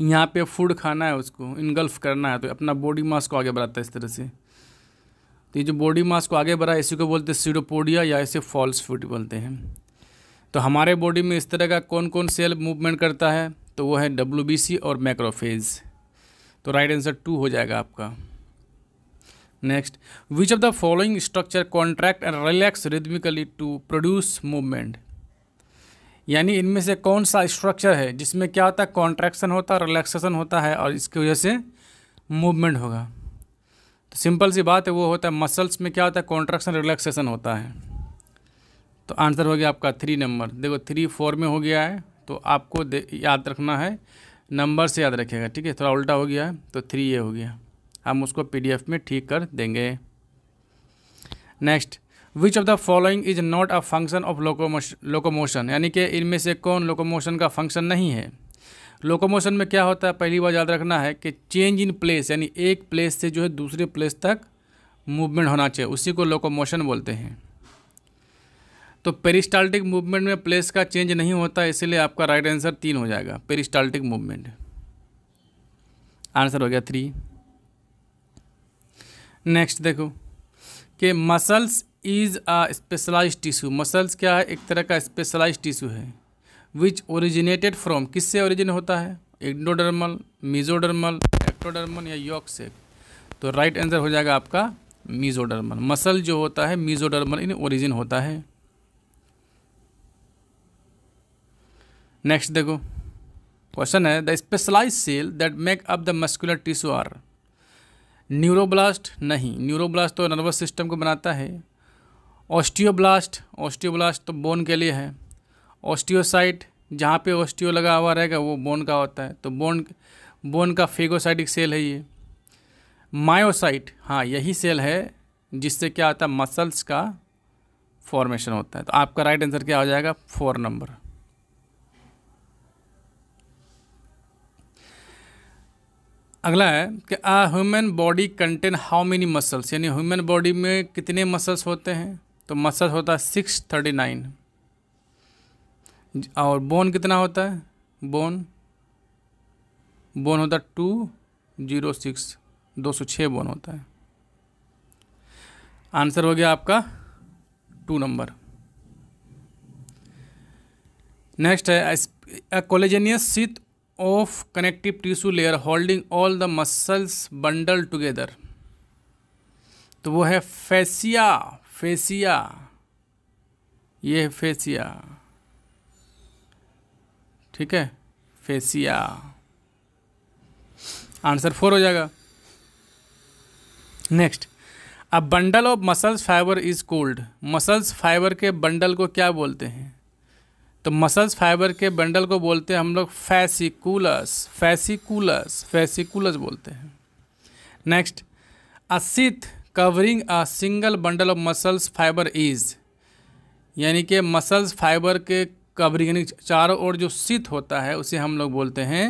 A: यहाँ पे फूड खाना है उसको इनगल्फ करना है तो अपना बॉडी मास को आगे बढ़ाता है इस तरह से तो ये जो बॉडी मास को आगे बढ़ा इसी को बोलते हैं सीडोपोडिया या इसे फॉल्स फूड बोलते हैं तो हमारे बॉडी में इस तरह का कौन कौन सेल मूवमेंट करता है तो वो है डब्ल्यू और मैक्रोफेज तो राइट आंसर टू हो जाएगा आपका next which of the following structure contract and relax rhythmically to produce movement यानी इनमें से कौन सा स्ट्रक्चर है जिसमें क्या होता है कॉन्ट्रैक्शन होता है रिलैक्सेशन होता है और इसकी वजह से मूवमेंट होगा तो सिंपल सी बात है वो होता है मसल्स में क्या होता है कॉन्ट्रैक्शन रिलैक्सेशन होता है तो आंसर हो गया आपका थ्री नंबर देखो थ्री फोर में हो गया है तो आपको याद रखना है नंबर से याद रखेगा ठीक है थोड़ा उल्टा हो गया है तो थ्री ये हो गया हम उसको पी में ठीक कर देंगे next which of the following is not a function of locomotion यानी कि इनमें से कौन लोकोमोशन का फंक्शन नहीं है लोकोमोशन में क्या होता है पहली बार याद रखना है कि चेंज इन प्लेस यानी एक प्लेस से जो है दूसरे प्लेस तक मूवमेंट होना चाहिए उसी को लोकोमोशन बोलते हैं तो पेरिस्टाल्टिक मूवमेंट में प्लेस का चेंज नहीं होता इसलिए आपका राइट आंसर तीन हो जाएगा पेरिस्टाल्टिक मूवमेंट आंसर हो गया थ्री नेक्स्ट देखो कि muscles is uh specialize tissue muscles क्या है एक तरह का स्पेशलाइज टिश्यू है विच ओरिजिनेटेड फ्रॉम किससे ओरिजिन होता है इग्नोडर्मल मीजोडर्मल एक्टोडर्मल या योक से तो राइट आंसर हो जाएगा आपका मीजोडर्मल मसल जो होता है मीजोडर्मल इन ओरिजिन होता है नेक्स्ट देखो क्वेश्चन है the specialize cell that make up the muscular tissue are neuroblast नहीं न्यूरोब्लास्ट तो नर्वस सिस्टम को बनाता है ऑस्टियोब्लास्ट ऑस्टियोब्लास्ट तो बोन के लिए है ऑस्टियोसाइट जहाँ पे ऑस्टियो लगा हुआ रहेगा वो बोन का होता है तो बोन बोन का फेगोसाइटिक सेल है ये मायोसाइट हाँ यही सेल है जिससे क्या आता है मसल्स का फॉर्मेशन होता है तो आपका राइट आंसर क्या हो जाएगा फोर नंबर अगला है कि uh human body contain how many muscles यानी ह्यूमन बॉडी में कितने मसल्स होते हैं तो मसल होता है सिक्स थर्टी नाइन और बोन कितना होता है बोन बोन होता है टू जीरो सिक्स दो सौ छः बोन होता है आंसर हो गया आपका टू नंबर नेक्स्ट है collagenous sheath of connective tissue layer holding all the muscles bundle together तो वो है फेसिया फेसिया ये है फेसिया ठीक है फेसिया आंसर फोर हो जाएगा नेक्स्ट अब bundle of muscles fibre is called muscles fibre के बंडल को क्या बोलते हैं तो मसल्स फाइबर के बंडल को बोलते हैं हम लोग फैसिकुलस फैसिकुलस फैसिकुलस बोलते हैं next a sheath covering a single bundle of muscles fibre is यानी कि मसल्स फाइबर के कवरिंग यानी चारों ओर जो सीत होता है उसे हम लोग बोलते हैं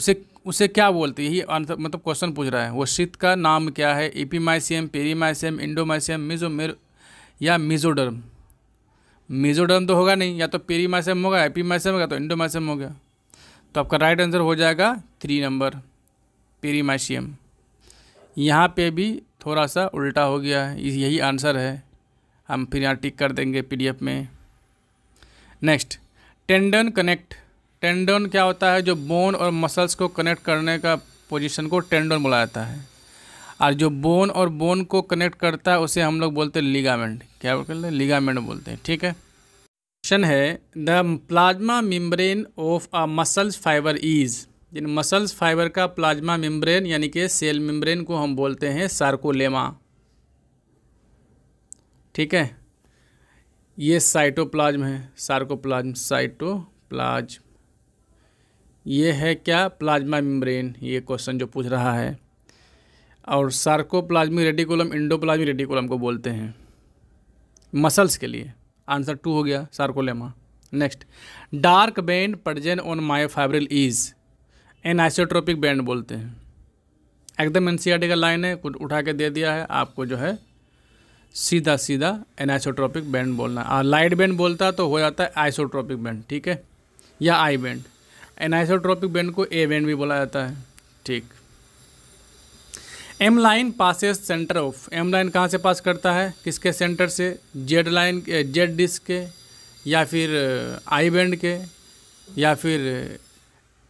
A: उसे उसे क्या बोलते हैं यही आंसर मतलब क्वेश्चन पूछ रहा है वो सीत का नाम क्या है एपीमाइसियम पेरीमाइसियम इंडोमाइसियम मिजोमेर या मिजोडर्म मिजोडर्म तो होगा नहीं या तो पेरीमाइसियम होगा एपीमाइसियम होगा तो इंडोमाइसियम हो गया तो आपका राइट आंसर हो जाएगा थ्री नंबर पेरीमाइसियम यहाँ पे भी थोड़ा सा उल्टा हो गया है यही आंसर है हम फिर यहाँ टिक कर देंगे पीडीएफ में नेक्स्ट टेंडन कनेक्ट टेंडन क्या होता है जो बोन और मसल्स को कनेक्ट करने का पोजीशन को टेंडन बोला जाता है और जो बोन और बोन को कनेक्ट करता है उसे हम लोग बोलते हैं लिगामेंट क्या बोलते हैं लिगामेंट बोलते हैं ठीक है क्वेश्चन है the plasma membrane of a muscles fibre is जिन मसल्स फाइबर का प्लाज्मा मेम्ब्रेन यानी कि सेल मेम्ब्रेन को हम बोलते हैं सार्कोलेमा ठीक है ये साइटोप्लाज्म है सार्कोप्लाज्म साइटोप्लाज्म ये है क्या प्लाज्मा मेम्ब्रेन ये क्वेश्चन जो पूछ रहा है और सार्कोप्लाज्मिक रेडिकुलम इंडोप्लाज्मिक रेडिकुलम को बोलते हैं मसल्स के लिए आंसर टू हो गया sarcolemma next dark band present on myofibril is an isotropic band बोलते हैं एकदम एन e का लाइन है कुछ उठा के दे दिया है आपको जो है सीधा सीधा एन आइसोट्रोपिक बैंड बोलना और लाइट बैंड बोलता तो हो जाता है आइसोट्रोपिक बैंड ठीक है या I band an isotropic band को ए बैंड भी बोला जाता है ठीक M line passes centre of M line कहाँ से पास करता है किसके सेंटर से जेड लाइन जेड डिस्क के या फिर आई बैंड के या फिर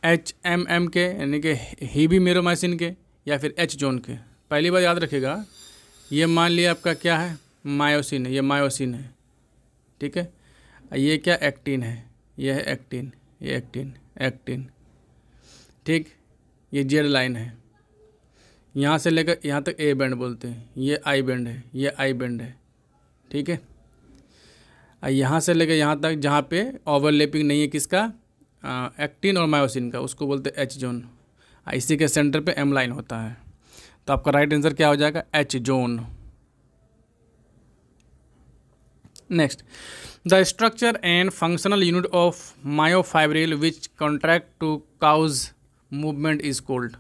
A: एच एम एम के यानी कि हीबी मेरोमाइसिन के या फिर एच जोन के पहली बार याद रखेगा ये मान लिया आपका क्या है मायोसिन है ये मायोसिन है ठीक है ये क्या एक्टिन है ये है एक्टिन ये एक्टिन एक्टिन ठीक ये जेड लाइन है यहाँ से लेकर यहाँ तक ए बैंड बोलते हैं ये आई बैंड है ये आई बैंड है ठीक है यहाँ से लेकर यहाँ तक जहाँ पे ओवरलैपिंग नहीं है किसका एक्टिन और मायोसिन का उसको बोलते हैं एच जोन इसी के सेंटर पे एम लाइन होता है तो आपका राइट आंसर क्या हो जाएगा H zone next the structure and functional unit of myofibril which contract to cause movement is called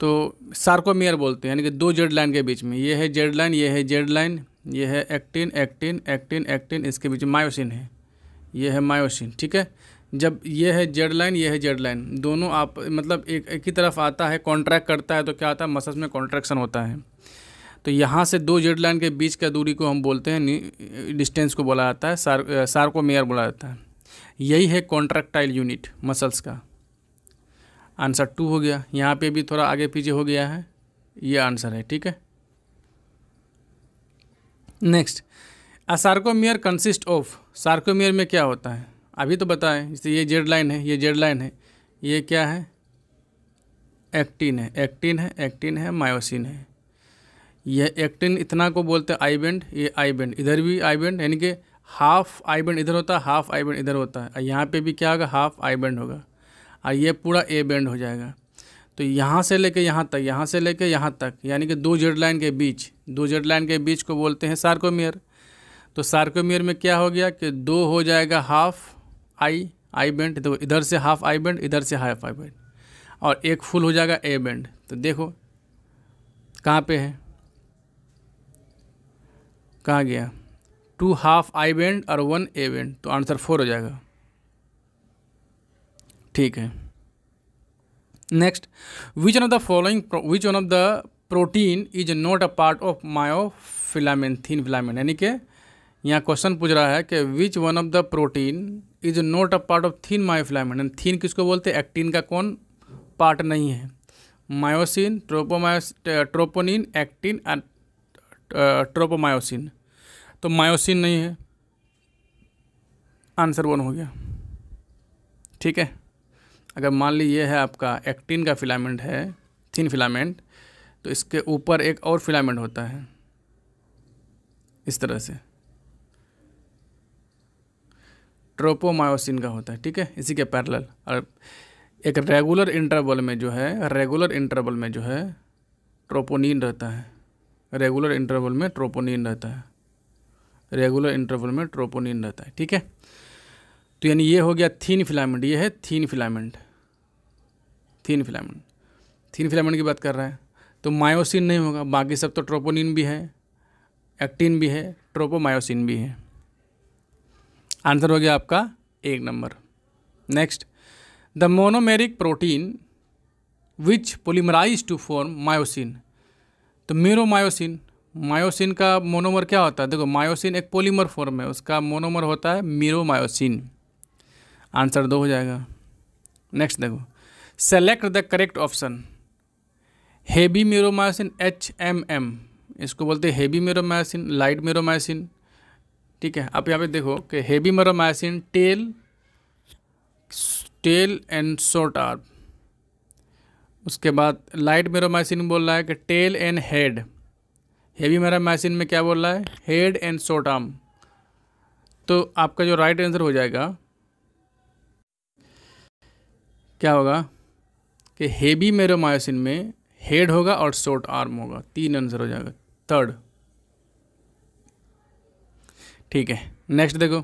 A: तो सार्कोमियर बोलते हैं यानी कि दो जेड लाइन के बीच में ये है जेड लाइन ये है जेड लाइन ये है एक्टिन एक्टिन एक्टिन एक्टिन इसके बीच मायोसिन है ये है मायोसिन ठीक है जब ये है जेड लाइन ये है जेड लाइन दोनों आप मतलब एक एक ही तरफ आता है कॉन्ट्रैक्ट करता है तो क्या आता है मसल्स में कॉन्ट्रैक्शन होता है तो यहाँ से दो जेड लाइन के बीच का दूरी को हम बोलते हैं डिस्टेंस को बोला जाता है सार सार्कोमेयर बोला जाता है यही है कॉन्ट्रैक्टाइल यूनिट मसल्स का आंसर टू हो गया यहाँ पे भी थोड़ा आगे पीछे हो गया है ये आंसर है ठीक है next uh sarcomere consist of sarcomere में क्या होता है अभी तो बताएं जैसे ये जेड लाइन है ये जेड लाइन है ये क्या है एक्टिन है एक्टिन है एक्टिन है मायोसिन है यह एक्टिन इतना को बोलते हैं आई बैंड ये आई बैंड इधर भी आई बैंड यानी कि हाफ आई बैंड इधर होता है हाफ आई बैंड इधर होता है यहाँ पे भी क्या होगा हाफ आई बैंड होगा और ये पूरा ए बैंड हो जाएगा तो यहाँ से लेके यहाँ तक यहाँ से लेके यहाँ तक यानी कि दो जेड लाइन के बीच दो जेड लाइन के बीच को बोलते हैं सार्कोमियर तो सार्कोमियर में क्या हो गया कि दो हो जाएगा हाफ आई आई बैंड तो इधर से हाफ आई बैंड इधर से हाफ आई बैंड और एक फुल हो जाएगा ए बैंड तो देखो कहाँ पे है कहाँ गया टू हाफ आई बैंड और वन ए बैंड तो आंसर फोर हो जाएगा ठीक है next which one of the following which one of the protein is not a part of thin filament यानी कि यहाँ क्वेश्चन पूछ रहा है कि which one of the protein is not a part of thin myofilament and thin किसको बोलते हैं एक्टिन का कौन पार्ट नहीं है myosin ट्रोपोमायोस troponin actin and tropomyosin तो मायोसिन नहीं है आंसर वन हो गया ठीक है अगर मान ली ये है आपका एक्टिन का फिलामेंट है थीन फिलामेंट तो इसके ऊपर एक और फिलामेंट होता है इस तरह से ट्रोपोमायोसिन का होता है ठीक है इसी के पैरेलल और एक रेगुलर इंटरवल में जो है रेगुलर इंटरवल में जो है ट्रोपोनिन रहता है रेगुलर इंटरवल में ट्रोपोनिन रहता है रेगुलर इंटरवल में ट्रोपोनिन रहता है ठीक है तो यानी ये हो गया थीन फिलामेंट ये है thin filament thin filament thin filament की बात कर रहा है तो मायोसिन नहीं होगा बाकी सब तो ट्रोपोनिन भी है एक्टिन भी है ट्रोपोमायोसिन भी है आंसर हो गया आपका एक number next the monomeric protein which polymerise to form myosin तो मीरोमायोसिन मायोसिन का मोनोमर क्या होता है देखो मायोसिन एक पोलीमर फॉर्म है उसका मोनोमर होता है मीरोमायोसिन आंसर दो हो जाएगा नेक्स्ट देखो select the correct option heavy meromyosin H M M इसको बोलते हैं हेवी मीरोमायोसिन लाइट मीरोमायोसिन ठीक है आप यहाँ पे देखो कि heavy meromyosin tail tail and short arm उसके बाद लाइट मेरोमाइसिन बोल रहा है कि tail and head heavy meromyosin में क्या बोल रहा है हेड एंड शॉर्ट आर्म तो आपका जो राइट आंसर हो जाएगा क्या होगा कि हेवी मेरोमायोसिन में हेड होगा और शॉर्ट आर्म होगा तीन आंसर हो जाएगा थर्ड ठीक है नेक्स्ट देखो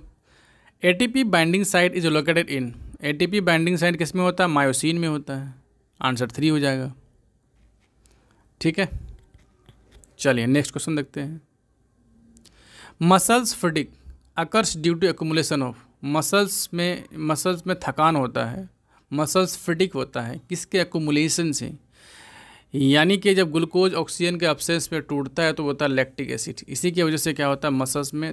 A: ATP binding site is located in ATP binding site किस में होता है मायोसिन में होता है आंसर थ्री हो जाएगा ठीक है चलिए नेक्स्ट क्वेश्चन देखते हैं muscles fatigue occurs due to accumulation of muscles में मसल्स में थकान होता है मसल्स फिटिक होता है किसके एकोमुलेशन से यानी कि जब ग्लूकोज ऑक्सीजन के अपसेंस में टूटता है तो होता है लैक्टिक एसिड इसी की वजह से क्या होता है मसल्स में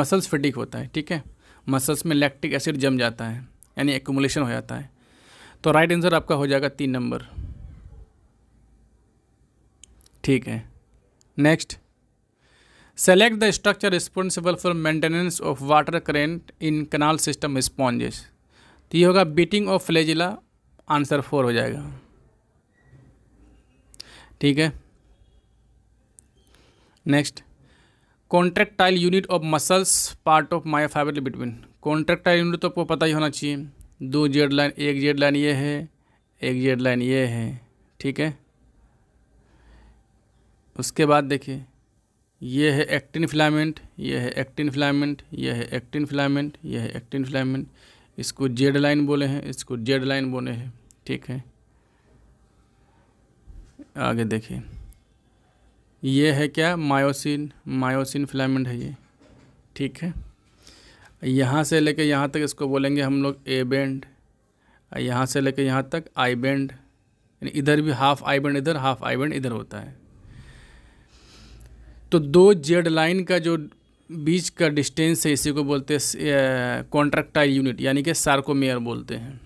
A: मसल्स फिटिक होता है ठीक है मसल्स में लैक्टिक एसिड जम जाता है यानी एकुमुलेशन हो जाता है तो राइट आंसर आपका हो जाएगा तीन नंबर ठीक है next select the structure responsible for maintenance of water current in canal system sponges तो ये होगा beating of flagella answer four हो जाएगा ठीक है next contractile unit of muscles part of myofiber between contractile unit तो आपको पता ही होना चाहिए दो जेड लाइन एक जेड लाइन ये है एक जेड लाइन ये है ठीक है उसके बाद देखिए ये है एक्टिन फिलामेंट ये है एक्टिन फिलामेंट ये है एक्टिन फिलामेंट ये है एक्टिन फिलामेंट इसको जेड लाइन बोले हैं इसको जेड लाइन बोले हैं ठीक है आगे देखिए ये है क्या मायोसिन मायोसिन फिलामेंट है ये ठीक है यहाँ से लेके यहाँ तक इसको बोलेंगे हम लोग ए बैंड यहाँ से लेके यहाँ तक आई बैंड इधर भी हाफ आई बैंड इधर हाफ आई बैंड इधर होता है तो दो जेड लाइन का जो बीच का डिस्टेंस है इसी को बोलते हैं कॉन्ट्रेक्टाइल यूनिट यानी कि सार्कोमेयर बोलते हैं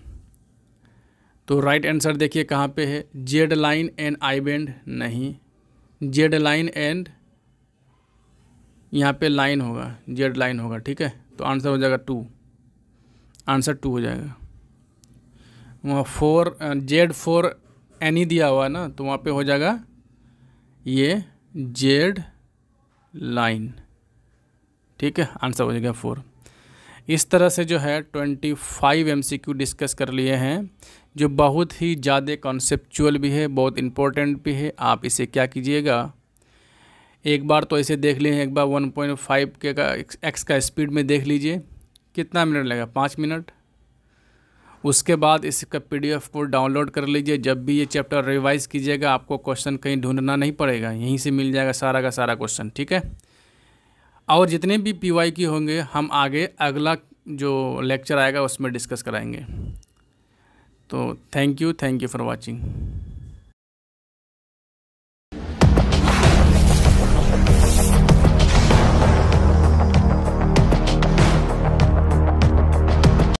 A: तो राइट आंसर देखिए कहाँ पे है Z line and I band नहीं जेड लाइन एंड यहाँ पे लाइन होगा जेड लाइन होगा ठीक है तो आंसर हो जाएगा टू आंसर टू हो जाएगा वहाँ फोर जेड फोर एन दिया हुआ है ना तो वहाँ पे हो जाएगा ये जेड लाइन ठीक है आंसर हो जाएगा फोर इस तरह से जो है twenty five M C Q discuss कर लिए हैं जो बहुत ही ज़्यादा कॉन्सेप्चुअल भी है बहुत इम्पोर्टेंट भी है आप इसे क्या कीजिएगा एक बार तो इसे देख लें एक बार 1.5 के का एक्स का स्पीड में देख लीजिए कितना मिनट लगेगा पाँच मिनट उसके बाद इसका पीडीएफ को डाउनलोड कर लीजिए जब भी ये चैप्टर रिवाइज़ कीजिएगा आपको क्वेश्चन कहीं ढूंढना नहीं पड़ेगा यहीं से मिल जाएगा सारा का सारा क्वेश्चन ठीक है और जितने भी वाई की होंगे हम आगे अगला जो लेक्चर आएगा उसमें डिस्कस कराएंगे तो thank you thank you for watching